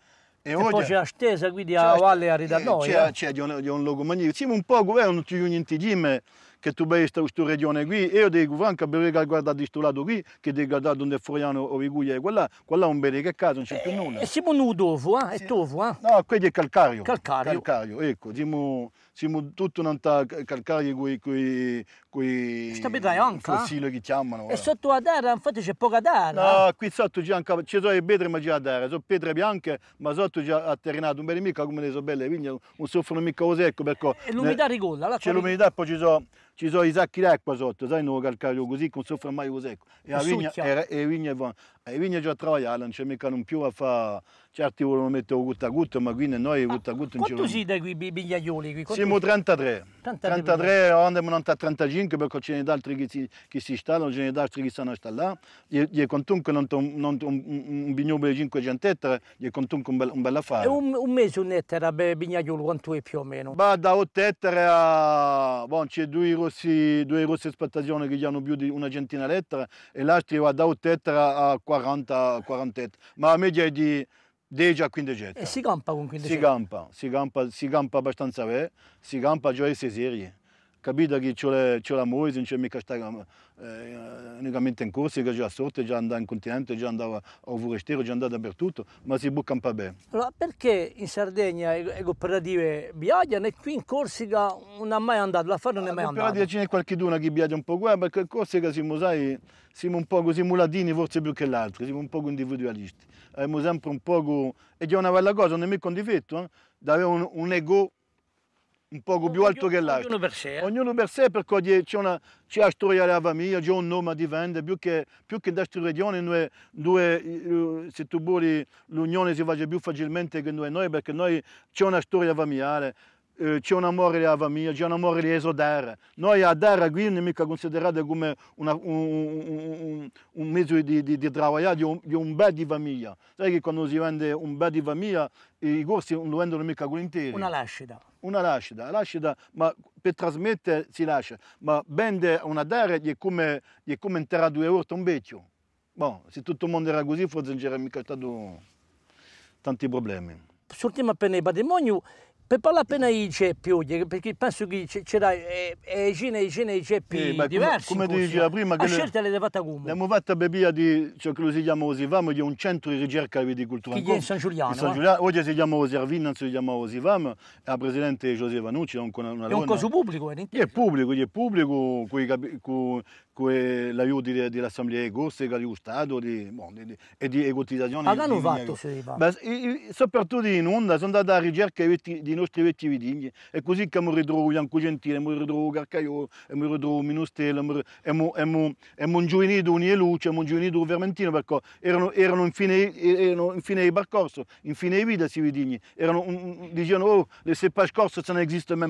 [SPEAKER 2] E, e poi c'è la stesa, quindi c'è, a valle a da eh, noi. C'è, eh. c'è di, un, di un luogo magnifico. Siamo un po' governo tutti gli intigime che tu vedi questa regione qui, io dico Franca, per guardare di questo lato qui, che devi guardare dove Floriano o Riguglia, eh, quella, quella è un bene che caso, non c'è più nulla. E siamo nudo, eh? è tofu, eh? No, quello è calcario. Calcario. Calcario, ecco, siamo siamo tutti a calcare quei... quei, quei dai anche? Fossili che chiamano. E sotto la terra infatti c'è poca terra. No, qui sotto c'è anche... ci sono le pietre ma c'è la terra, sono pietre bianche ma sotto c'è atterrinato, un bel mica come le sono belle quindi non soffrono mica così ecco perché... E l'umidità
[SPEAKER 1] ricolla? C'è l'umidità
[SPEAKER 2] e poi ci sono ci sono i sacchi d'acqua sotto, sai, non calcario così, non soffre mai così. Ecco. E la vigna, e, e vigna vanno. E vieni già a trovare, ah, non c'è mica non più a fare, certi vogliono mettere gutta a gutta, ma qui noi gutta a gutta non ci Quanto
[SPEAKER 1] siete qui bigliaioli? Qui? Siamo 33. 33, 33
[SPEAKER 2] andiamo a 35 perché ce ne sono altri che si, che si installano, ce ne sono altri che stanno installando. E comunque non, non, un, un bignobile di 500 ettari, è comunque un, bel, un bel affare. E un,
[SPEAKER 1] un mese un ettara bignaiolo quanto è più o meno?
[SPEAKER 2] Va da 8 ettari a... Bon, c'è due rossi, due rossi spettazioni che hanno più di una centina di ettari, e l'altro va da 8 ettari a 4 40, 40 48. Ma la media è di 10 a 15 etti. E si campa con 15 etti? Si campa, si campa, si campa abbastanza bene, eh. si campa a giocare serie. capito che c'è la Moise, non c'è mica stare eh, unicamente in corsa, che già sotto, già andava in continente, già andava a forestiero, già andava dappertutto, ma si bucca un po' bene.
[SPEAKER 1] Allora perché in Sardegna le cooperative biagiano e qui in Corsica non è mai andato, la fare non è mai andata? Però
[SPEAKER 2] ce n'è qualcuno che biagia un po' qua, perché in Corsica siamo, sai, siamo un po' così mulatini forse più che l'altro, siamo un po' individualisti, siamo eh, sempre un po' e già una bella cosa, non è mica un difetto, eh? un, un ego un poco più alto ognuno, che l'altro. Ognuno per sé. Eh. Ognuno per sé perché c'è, una, c'è la storia della famiglia, c'è un nome differente, più che, più che in questa regione noi, due, se tu vuoi l'unione si fa più facilmente che noi, perché noi c'è una storia familiare. Eh, c'è un amore di Ava mia, c'è un amore di Esodara. Noi a Adara qui non è mica considerata come una, un, un, un, mezzo di, di, di travagliare, di un, di un bel di famiglia. Sai che quando si vende un bel di famiglia i corsi non lo vendono mica con volentieri. Una lascita. Una lascita, lascita ma per trasmettere si lascia, ma vendere una dare è come, è come a due orti un vecchio. Bon, se tutto il mondo era così forse non c'era mica stato tanti problemi. Sull'ultimo appena i patrimonio per poi appena i ceppi,
[SPEAKER 1] perché penso che c'era e eh, cine e cine c'è più sì, diversi. Come, come diceva eh. prima, che la scelta
[SPEAKER 2] l'avete fatta come? L'abbiamo fatta bevia di ciò cioè, che lo si chiama Osivam, di un centro di ricerca viticoltura. Che è in San Giuliano. In San eh? Giuliano, oggi si chiama Osirvin, si chiama Osivam, la presidente Giuseppe Vanucci, una, una È un coso pubblico, eh? È pubblico, è pubblico, con l'aiuto dell'Assemblea di Gosse, di Stato di, bon, di, e di egotizzazione. Ma hanno fatto se Beh, Soprattutto in onda sono andato a ricerca dei nostri vecchi vitigni e così che mi ritrovo Bianco Gentile, mi ritrovo Carcaio, mi ritrovo Minostella, mi giovanito Unieluce, mi giovanito Vermentino perché erano, erano, fine, erano infine il percorso, infine vita si vitigni, erano, dicevano oh, le seppe scorse non esiste nemmeno.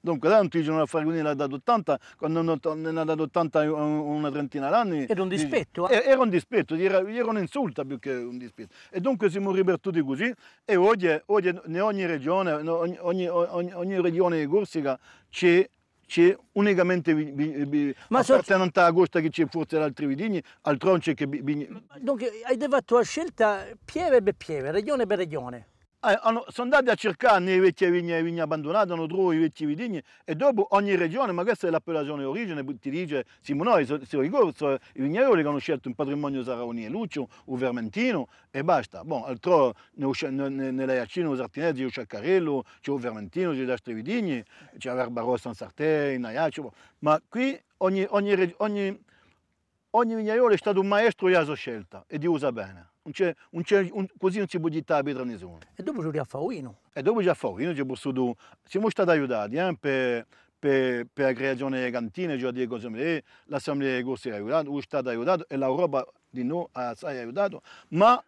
[SPEAKER 2] Dunque lei è un tigino Fargoni l'ha dato 80, quando ne ha dato 80 una trentina d'anni... Era un dispetto? Eh? Era un dispetto, era, era un'insulta più che un dispetto. E dunque siamo ripetuti così e oggi, oggi in ogni regione, ogni, ogni, ogni, ogni regione di Corsica c'è c'è unicamente ma appartenente non costa che c'è forse altri vitigni, altro non c'è che... Dunque
[SPEAKER 1] hai fatto la scelta
[SPEAKER 2] pieve per pieve, regione per regione. Eh, hanno, sono andati a cercare nei vecchie vigne, vigne abbandonate, hanno trovato i vecchi vitigni e dopo ogni regione, ma questa è l'appellazione origine, ti dice Simonoi, se lo ricordo, eh, i vignaioli che hanno scelto un patrimonio saraoni e Lucio, un vermentino e basta. Bon, altro nell'Aiacino, nel Sartinese, c'è il Ciaccarello, c'è un vermentino, c'è gli altri vitigni, c'è la Verbarossa in Sartè, in Aiaccio, ma qui ogni, ogni, ogni ogni vignaiolo è stato un maestro di la sua scelta e di usa bene. Non non un, così non si può dittare a nessuno. E dopo c'è arriva uno. E dopo c'è arriva uno, siamo stati aiutati eh, per, per, per, la creazione delle cantine, cioè di consumare, l'assemblea dei corsi ha aiutato, è stata aiutata e l'Europa di noi ha aiutato, ma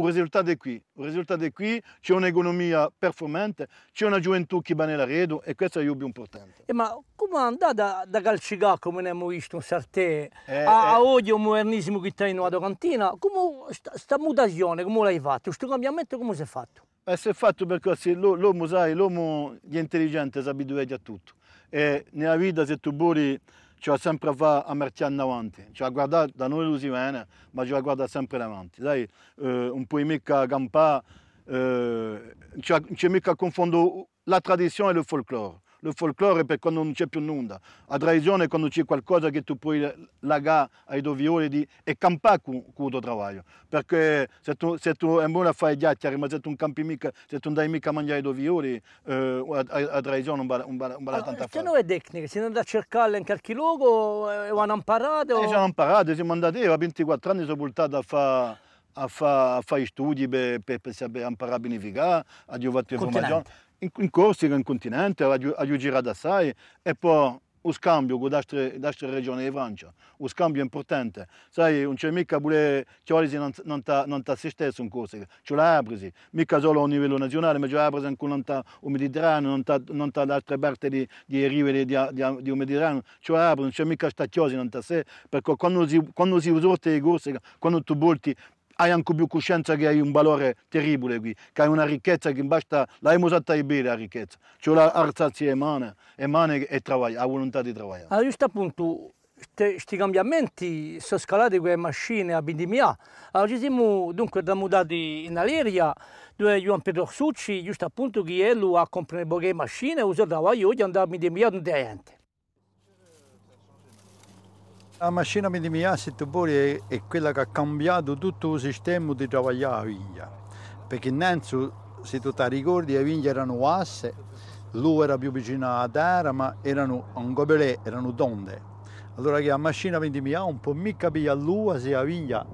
[SPEAKER 2] un risultato è qui, un risultato è qui, c'è un'economia performante, c'è una gioventù che va nella rete e questo è il più importante. Eh, ma come è andata
[SPEAKER 1] da calcicà, come ne abbiamo visto in Sartè, eh, a, eh. odio modernismo che c'è in una cantina, come questa mutazione, come l'hai fatto, questo cambiamento come si è fatto?
[SPEAKER 2] Eh, si è fatto perché sì, l'uomo, sai, l'uomo è intelligente, si abitua a tutto. E nella vita se tu vuoi ci ho sempre fatto a marciare avanti, cioè guardare da noi l'usimene, ma ci guarda sempre avanti, dai, eh, un po' mica gampa eh, non c'è mica confondo la tradizione e il folklore. il folklore per quando non c'è più nulla. La traizione è quando c'è qualcosa che tu puoi lagare ai tuoi violi di, e campare con, con il tuo lavoro. Perché se tu, se tu è buono a fare chiacchiere, ma se tu non campi mica, se tu non dai mica a mangiare i tuoi violi, eh, la tradizione non vale, non vale, non vale allora, ah, tanta fare. Se tecniche, se non a cercarle in qualche luogo, eh, hanno imparato? O... Eh, hanno imparato, siamo andati, io a 24 anni sono portato a fare a fare fa studi per, per, per sapere imparare a bonificare, a giovare informazioni in, in Corsica, in continente, a Giugirà d'Assai e poi lo scambio con altre, altre regioni di Francia, Lo scambio è importante. Sai, non c'è mica pure Ciolisi non, non, se stesso in Corsica, c'è l'Abrisi, mica solo a livello nazionale, ma c'è l'Abrisi anche non ta Mediterraneo, non ta, altre parti di, di rive di, di, di, di Mediterraneo, c'è l'Abrisi, non c'è mica sta Chiosi non sé, perché quando si, quando si usa la Corsica, quando tu volti hai anche più coscienza che hai un valore terribile qui, che hai una ricchezza che basta, l'hai usata bene la ricchezza, cioè la alzazia è mano, è mano e lavoro, ha volontà di lavorare. Allora giusto appunto, questi
[SPEAKER 1] cambiamenti sono scalati con le macchine a Bindimia, allora ci siamo dunque da mudati in Aleria, dove Juan Pedro Succi, giusto appunto che lui ha comprato le macchine, usato il lavoro oggi andava a Bindimia non c'è niente.
[SPEAKER 5] La macchina di Miasset ah, pure è quella che ha cambiato tutto il sistema di lavorare la vigna, perché innanzi, se tu ti ricordi, le vigne erano asse, lui era più vicino a terra, ma erano un gobelè, erano tonde. Allora che la macchina vendimia ah, un po' mica piglia l'uva se la vigna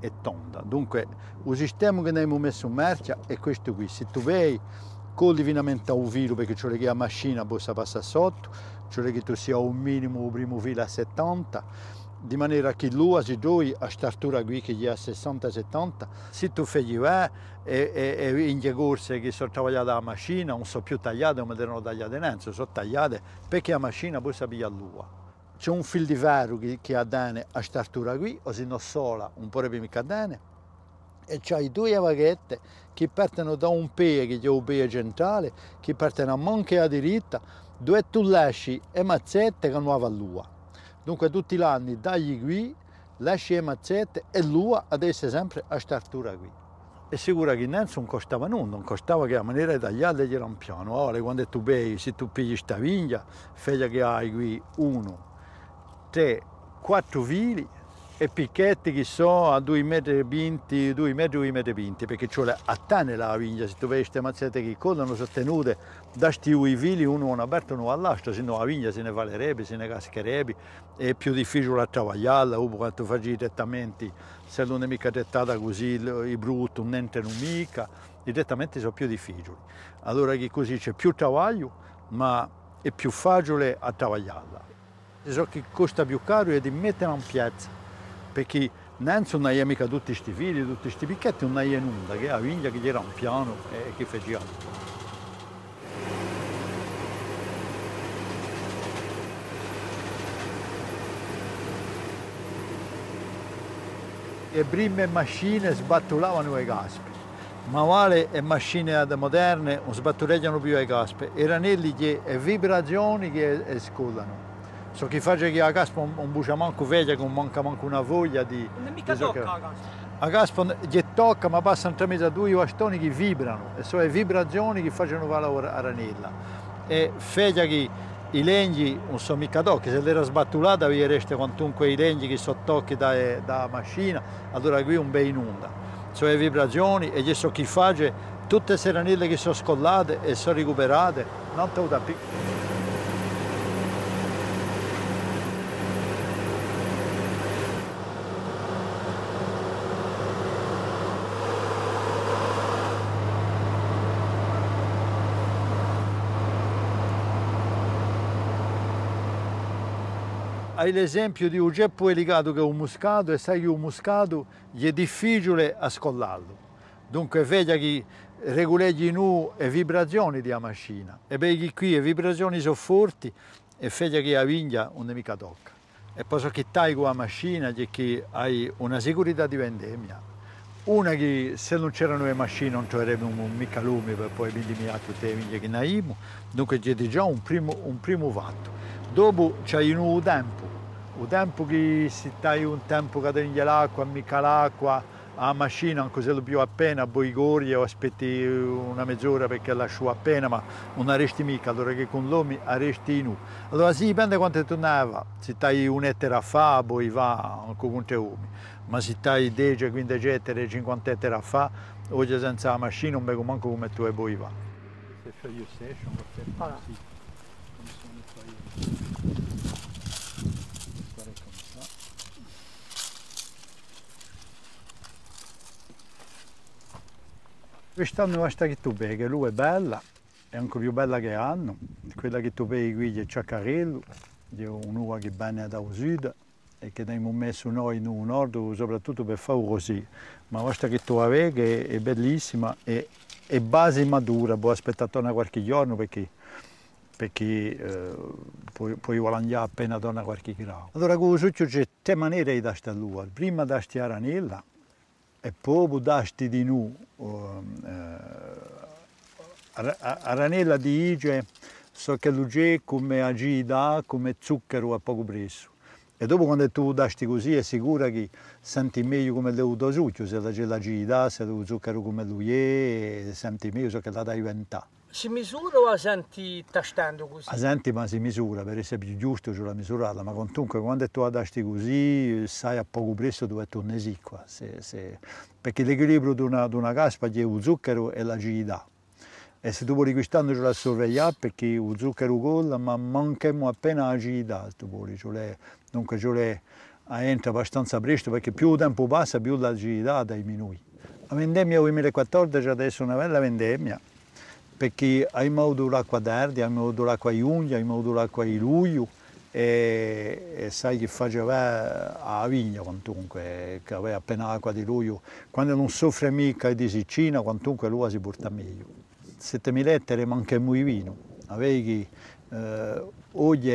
[SPEAKER 5] è tonda. Dunque, il sistema che abbiamo messo in marcia è questo qui. Se tu vedi, con il coldivinamento a un virus, perché c'è la macchina, possa passare sotto, cioè che tu sia un minimo primo fila a 70, di maniera che lui si due a startura qui che gli ha 60-70, se tu fai gli va e, e, e in corse che sono travagliate alla macchina non sono più tagliate come erano tagliate innanzi, sono tagliate perché la macchina poi si piglia l'uva. C'è un fil di ferro che, che ha a startura qui, o se non sola un po' più mica dane, e c'hai due vaghette che partono da un pie, che è un pie centrale, che partono a manca a diritta, dove tu lasci le mazzette che nuova lua. Dunque tutti gli anni dagli qui, lasci le mazzette e l'ua ad essere sempre a startura qui. E sicura che innanzi non costava nulla, non costava che la maniera di tagliarle era un piano. Ora quando tu bevi, se tu pigli sta vigna, fai che hai qui uno, tre, quattro vili, e picchetti che sono a 2,20 metri, 2 metri, 2 metri perché c'è la attane la vigna, se tu vedi queste mazzette che codano sono tenute da sti uivili, uno non aperto uno all'astro, se no la vigna se ne valerebbe, se ne cascherebbe, è più difficile a travagliarla, o quando fai direttamente, se non è mica dettata così, i brutti, non entrano mica, direttamente sono più difficili. Allora che così c'è più travaglio, ma è più facile a travagliarla. Ciò so che costa più caro è di mettere in piazza perché Nanzo non aveva mica tutti questi figli, tutti questi picchetti, non aveva nulla, che la vigna che gli era un piano e che faceva Le prime macchine sbattulavano i caspi, ma vale e macchine moderne non sbattureggiano più i caspi, erano lì che vibrazioni che scollano. So chi fa che a Gaspo non, brucia manco veglia, non manca manco una voglia di... Non è mica di tocca a Gaspo. A Gaspo gli tocca, ma passano tre mesi a due bastoni che vibrano, e sono le vibrazioni che facciano valore a Ranilla. E feglia che i legni non sono mica tocchi, se l'era sbattulata vi resta quantunque i legni che sono tocchi da, eh, da macchina, allora qui un bel inunda. Sono le vibrazioni e gli so chi fa tutte le seranille che sono scollate e sono recuperate, non te da più. hai l'esempio di un geppo elicato che è un muscato e sai che un muscato gli è difficile scollarlo. Dunque veglia che regoleggi nu e vibrazioni di macchina e perché qui le vibrazioni sono forti e veglia che la vigna non mica tocca. E posso chittare con la macchina che hai una sicurezza di vendemmia. Una che se non c'erano le macchine non troveremmo un, mica lume per poi vendimmiare tutte le vigne che naimo, dunque c'è già un primo, un primo fatto. Dopo c'è il nuovo tempo, o tempo che si stai un tempo che taglia l'acqua, mica l'acqua, a macchina, anche se lo più appena, poi corri o aspetti una mezz'ora perché lasciò appena, ma non arresti mica, allora che con l'uomo arresti nu. Allora si dipende quanto tornava, se stai un'ettera fa, poi va anche con te uomini, ma se stai 10, 15 ettari, 50 ettari fa, oggi senza la macchina non bevo manco come tu e poi va. Se fai io session, qualche... Ah. Sì. Come sono Quest'anno questa che tu vedi, che lui è bella, è anche più bella che hanno, quella che tu vedi qui è Ciaccarello, è un'uva che viene da usida e che abbiamo messo noi in un nord soprattutto per fare così, ma questa che tu vedi è bellissima e è base madura, può aspettare torna qualche giorno perché perché eh, puoi, guadagnare appena torna qualche grado. Allora, come succede c'è tre maniere di dare all'uva. Prima di questa aranella, e poi budasti di nu eh, a ranella dice so che luce come agida come zucchero a poco presso e dopo quando tu dasti così è sicura che senti meglio come devo succhio se la gelagida se lo zucchero come lui è senti meglio so che la dai vent'anni
[SPEAKER 1] si misura o a senti tastando così?
[SPEAKER 5] A senti ma si misura, per essere più giusto c'è la misurata, ma comunque quando tu adasti così sai a poco presto dove torni qua, se, se... perché l'equilibrio di una, una caspa è lo zucchero e l'agilità. E se tu vuoi quest'anno ce la sorvegliare perché lo zucchero colla, ma manchiamo appena l'agilità, tu vuoi, cioè, dunque cioè, entra abbastanza presto perché più il tempo passa più l'agilità diminuisce. La vendemmia 2014 adesso è una bella vendemmia, perché abbiamo adorato a Dardi, abbiamo l'acqua a Iugna, abbiamo adorato a Iruio e, e sai che faceva a Vigna quantunque, che aveva appena l'acqua di Luglio. quando non soffre mica di siccina quantunque l'uva si porta meglio. 7.000 ettari manca il vino, avevi eh, Oggi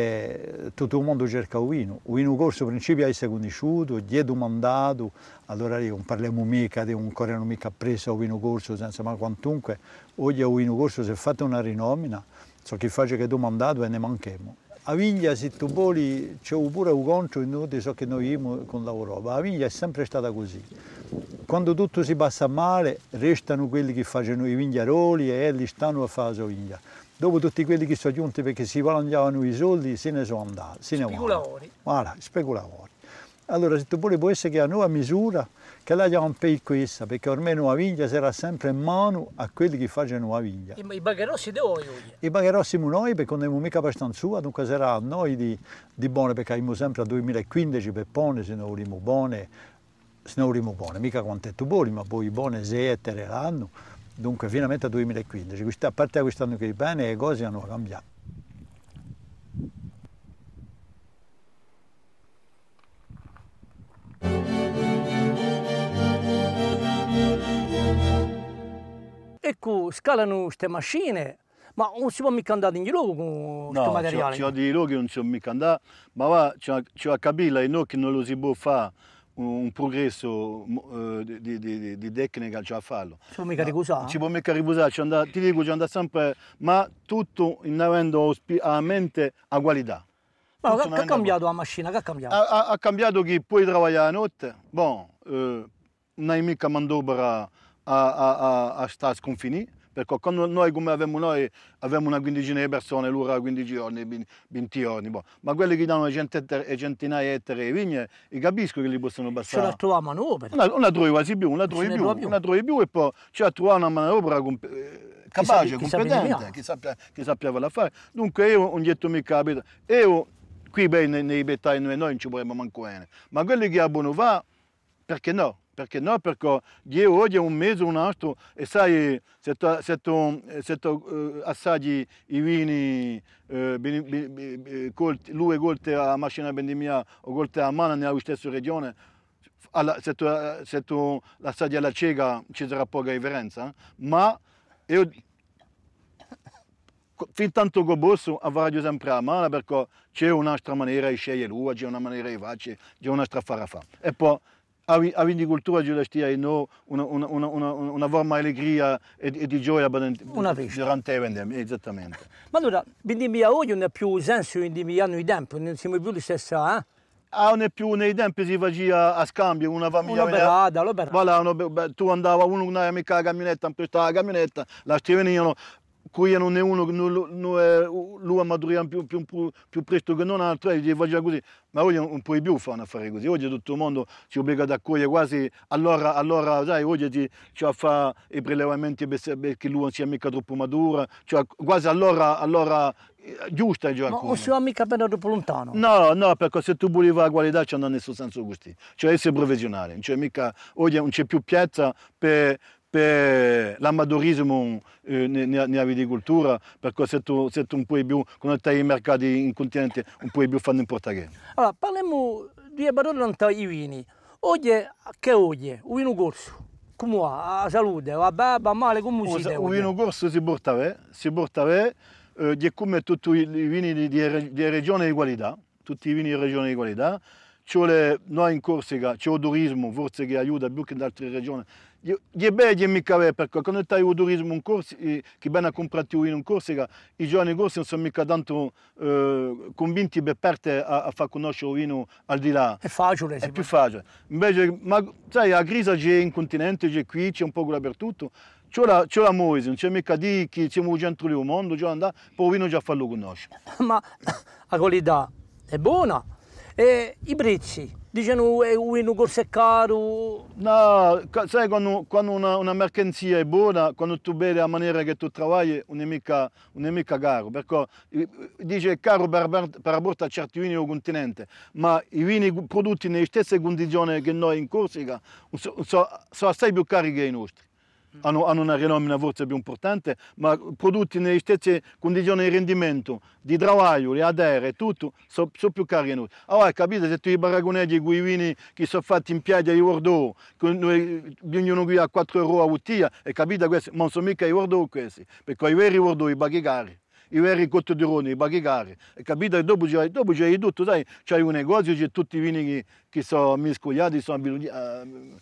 [SPEAKER 5] tutto il mondo cerca il vino, il vino corso principio è conosciuto, gli è domandato, allora non parliamo mica di un coreano mica preso a vino corso, senza ma quantunque, oggi il vino corso si è fatta una rinomina, so chi fa che è domandato e ne manchiamo. A Viglia, se tu vuoi, c'è pure un contro in so che noi con l'Europa, a Viglia è sempre stata così quando tutto si passa male restano quelli che fanno i vignaroli e li stanno a fare la vigna. Dopo tutti quelli che sono giunti perché si guadagnavano i soldi se ne sono andati. Se
[SPEAKER 1] speculatori.
[SPEAKER 5] Voilà, speculatori. Allora, se tu vuoi, può essere che a nuova misura che la un po' questa, perché ormai la vigna sarà sempre in mano a quelli che fanno la vigna. I,
[SPEAKER 1] i bagherossi di voi?
[SPEAKER 5] I bagherossi noi, perché non abbiamo mica abbastanza, sua, dunque sarà a noi di, di buone, perché abbiamo sempre a 2015 per buone, se non vogliamo buone, sneurimo buone, mica con tuboli, ma poi buone se e terreranno, dunque finalmente a 2015. Questa, a parte quest'anno che bene, le cose hanno cambiato.
[SPEAKER 1] Ecco, scalano queste macchine, ma non si può mica andare in giro con questo no, materiale. No, ci sono
[SPEAKER 2] dei luoghi non si può mica andare, ma va, c'è a capire, no, che non lo si può fare un progresso uh, di, di, di, tecnica già a farlo. Ci può mica ricusare? Ci può mica ricusare, ti dico ci andrà sempre, ma tutto in avendo a mente a qualità. Ma che, ha cambiato
[SPEAKER 1] la macchina? Che ha cambiato?
[SPEAKER 2] Ha, ha, cambiato che puoi lavorare la notte, bon, eh, non hai mica mandobra a, a, a, a stare sconfinito. Perché quando noi come avevamo noi, avevamo una quindicina di persone, loro una quindicina giorni, 20 giorni. Boh. Ma quelli che danno centinaia di ettari di vigne, capisco che li possono bastare. Ce la troviamo noi. Una, una trovi quasi più, una trovi più, più, una trovi più e poi ce la troviamo una manodopera eh, capace, chi sappia, competente, chi sappia, chi sappia farla fare. Dunque io non detto mica capito, io qui beh, nei, nei bettagli noi, non ci vorremmo manco bene, ma quelli che abbono buono va, perché no? perché no? Perché io oggi è un mese, un altro, e sai, se tu, se tu, se tu uh, assaggi i vini uh, eh, ben, ben, ben, colti, lui colte a macchina vendimia o colte a mano nella stessa regione, alla, se, tu, se tu assaggi alla cieca ci sarà poca differenza, eh. ma io fin tanto che posso avrò sempre a mano perché c'è un'altra maniera di scegliere lui, c'è una maniera di farci, c'è un'altra fare a fare. E poi a vinicultura giudastia e no una, una, una, una, una varma allegria e, e di gioia una durante vendem, esattamente. Ma allora, vendimmi oggi non è più senso vendimmi a noi tempo, non siamo più la stessa, eh? Ah, non è più nei tempi si faceva a scambio, una famiglia... Una berada, una berada. Voilà, tu andavi, uno con una mica la camionetta, un la camionetta, la venivano, qui non è uno, non è, lui maturerà più, più, più, presto che non altro, e gli fa già così. Ma oggi non puoi più fare una così, oggi tutto il mondo si obbliga ad accogliere quasi, allora, allora sai, oggi ci, ci fa i prelevamenti perché lui non sia mica troppo maturo, cioè, quasi allora, allora eh, giusta Giacomo. Ma non si va mica bene troppo lontano. No, no, perché se tu vuoi la qualità ci andrà nel suo senso gusti, cioè essere professionale, cioè mica oggi non c'è più piazza per per l'amateurismo eh, nella viticoltura, perché tu un po' più, quando stai mercati in continente, un po' più fanno in
[SPEAKER 1] Allora, parliamo di parole i vini. Oggi, che oggi? Un vino corso. Come va? A salute, va
[SPEAKER 2] bene, va male, come si Un vino corso si porta bene, si porta bene, eh, come tutti i vini di, di, di regione di qualità, tutti i vini di regione di qualità. Le, noi in Corsica c'è il turismo, forse che aiuta più che in altre regioni gli mica ve perché quando stai in turismo un corso, eh, chi bene a comprati in un corso, i giovani corsi non sono mica tanto eh, convinti per parte a, a far conoscere il vino al di là. È facile. È più facile. Invece, ma sai, a Grisa c'è in continente, c'è qui, c'è un po' dappertutto. C'è la, c'è la Moise, non c'è mica di chi siamo dentro il mondo, già andare, poi il vino già farlo conoscere. [coughs] Ma [coughs] la qualità è buona. E i prezzi? Dicevano che il corso è caro. No, sai quando, quando una, una, mercanzia è buona, quando tu bevi la maniera che tu lavori, non è mica, non è mica caro. Perché dice è caro per, per, per certi vini del continente, ma i vini prodotti nelle stesse condizioni che noi in Corsica sono so, so assai più cari che i nostri. Mm. hanno, hanno una rinomina forse più importante, ma prodotti nelle stesse condizioni di rendimento, di travaglio, di adere, tutto, sono so più cari di noi. Allora capite se tu i paragonati i guivini che sono fatti in piaggia di Bordeaux, che noi, ognuno qui a 4 euro a bottiglia, e capite questo, ma non sono mica i Bordeaux questi, perché i veri Bordeaux, i baghi cari i veri cottodironi, i baghi capito? E dopo c'è, dopo c'è tutto, sai, c'è un negozio, c'è tutti i vini che, che sono miscogliati, sono abituati. Eh,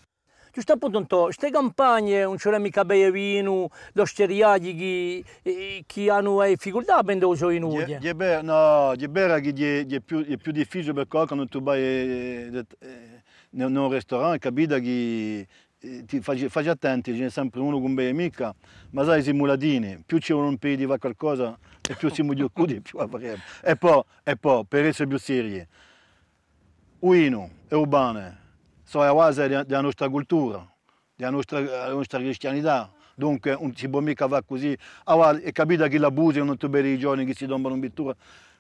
[SPEAKER 2] tu sta appunto un to, queste campagne non c'è mica
[SPEAKER 1] bene vino, lo steriagli che, eh, che hanno difficoltà a vendere uso in uge.
[SPEAKER 2] no, gli è vero che è più, più difficile perché quando tu vai eh, in eh, un ristorante capita che eh, ti facci, attenti, c'è sempre uno con bene mica, ma sai si mulatini, più ci un piedi va qualcosa e più siamo si mugliocudi più avremo. E poi, e per essere più serie, uino e urbane, sono la base della nostra cultura, della nostra, della nostra cristianità. Dunque non si può mica fare così. Allora, è capito che l'abuso è un per i giorni che si tombano in pittura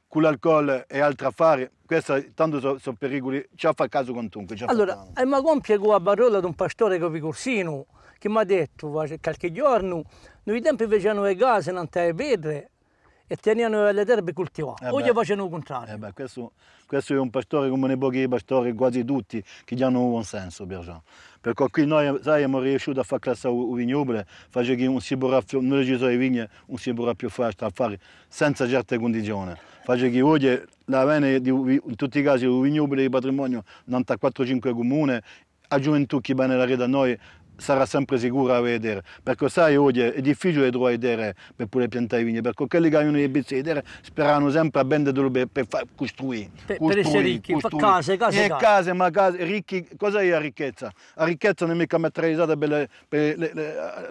[SPEAKER 2] con l'alcol e altri affari, questi tanto sono so pericoli, ci fa caso quantunque. Allora,
[SPEAKER 1] eh, ma compiego la parola di un pastore che vi corsino, che mi ha detto qualche giorno, noi tempi facevano le case, non te le pietre, e tenevano le terre coltivate. Eh Oggi facciano il
[SPEAKER 2] contrario. Eh beh, questo, questo, è un pastore come nei pochi pastori, quasi tutti, che hanno un buon senso, Piergiano. Perché qui noi siamo riusciti a fare classe un vignobile, fare che non si vorrà più, non le vigne, non si vorrà più fare, fare senza certe condizioni. Fare che oggi la vene, in tutti i casi, un vignobile di patrimonio, 94-5 comune, a gioventù che viene da noi sarà sempre sicura a vedere, perché sai oggi è difficile trovare idee per pure piantare i vigni, perché quelli che hanno le pizze idee sperano sempre a vendere per, far costruire, per, costruire, per essere ricchi, costruire. case, case, e eh, case. case, ma case, ricchi, cosa è la ricchezza? La ricchezza non è mica materializzata per,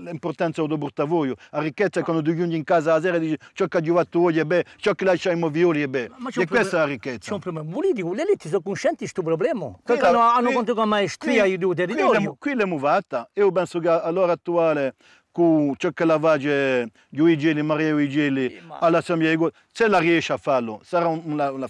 [SPEAKER 2] l'importanza del tuo portafoglio, la ricchezza è quando tu chiudi in casa la sera e dici ciò che ha fatto oggi è bene, ciò che lasciamo violi è bene, e questa è la ricchezza. C'è un problema politico, le elite sono conscienti di questo problema, perché hanno, hanno conto con la maestria qui, aiuto territorio. Qui l'abbiamo fatta io penso che all'ora attuale con ciò Cecca Lavage, Giuigeli, Maria Giuigeli, alla San Diego, se la riesce a farlo, sarà una, una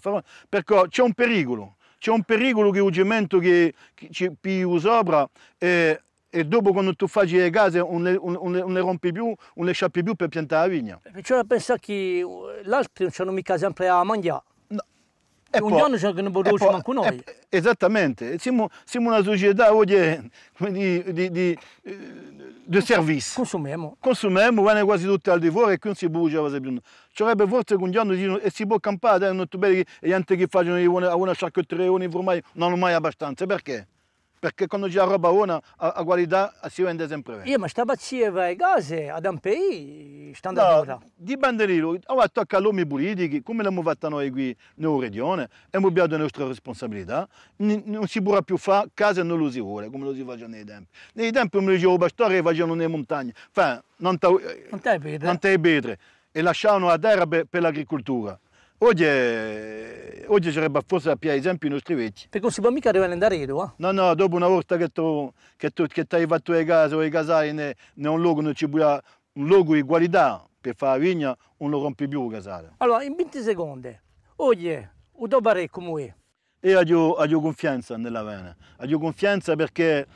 [SPEAKER 2] perché c'è un pericolo, c'è un pericolo che il cemento che, ci più sopra e, e, dopo quando tu fai le case non le, non le, non le rompi più, non le sciappi più per piantare la vigna. Perciò penso che gli altri non hanno
[SPEAKER 1] mica sempre a mangiare.
[SPEAKER 2] E un poi, giorno ci riconosciamo anche noi. esattamente, siamo, siamo, una società oggi di, di, di, eh, di servizi. Consumiamo. Consumiamo, viene quasi tutto al di fuori e qui non si brucia quasi più. Ci sarebbe forse che un giorno dicono, e si può campare, eh, non è bello, e gli che fanno una, una sciacquotteria, un informaio, non hanno mai abbastanza, perché? perché quando c'è roba buona a, a qualità si vende sempre bene. Io ma sta pazzia vai a casa, ad Ampei, sta andando no, Di banderino, ora tocca i politici, come l'abbiamo fatta noi qui nella regione, abbiamo abbiamo la nostra responsabilità, non si può più fare casa non lo si vuole, come lo si faceva nei tempi. Nei tempi, come dicevo, pastori facevano nelle montagne, fa, non te pedre. Non te pedre e lasciavano la terra per, per l'agricoltura. Oggi, oggi sarebbe forse più piare sempre i nostri vecchi. Perché non si può mica arrivare in Daredo, eh? No, no, dopo una volta che tu, che tu che hai fatto le case o i casali in un luogo, non ci vuole un luogo di qualità per fare la vigna, non lo rompi più casale.
[SPEAKER 1] Allora, in 20 secondi, oggi, o dopo come
[SPEAKER 2] è? Io ho, ho confianza nella vena, ho confianza perché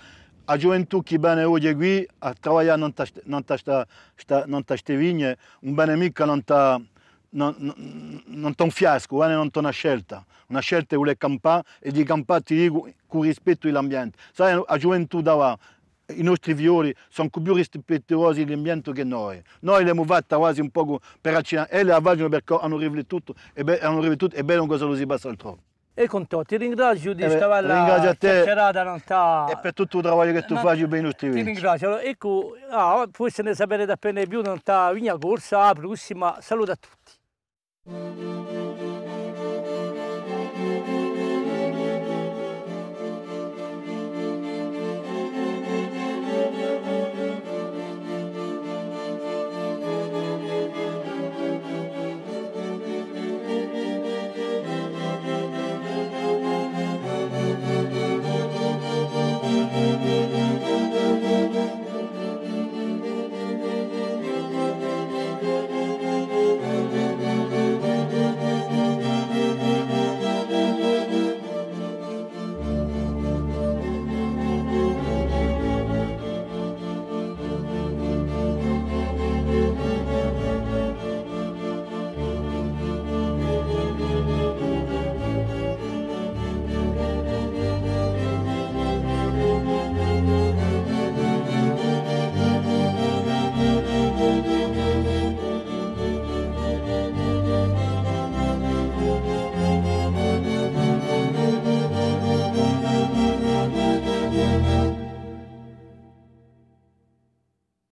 [SPEAKER 2] la gioventù che viene oggi qui a lavorare non sta vigne, un bene mica non sta non, non, non è un fiasco, guarda, non è una scelta. Una scelta è quella campare e di campare ti dico con rispetto all'ambiente. Sai, la gioventù davanti, i nostri fiori sono più rispettosi dell'ambiente che noi. Noi l'abbiamo fatta quasi un po' per accinare, e le facciano perché hanno riflettuto e be- hanno riflettuto e bene cosa lo si passa altrove.
[SPEAKER 1] E con te, ti ringrazio di questa stavare serata
[SPEAKER 2] non sta... e per tutto il
[SPEAKER 1] lavoro che tu non... fai per i Ti ringrazio. Allora, ecco, ah, forse ne sapete appena di più, non sta vigna corsa, la prossima. Saluto a tutti. Música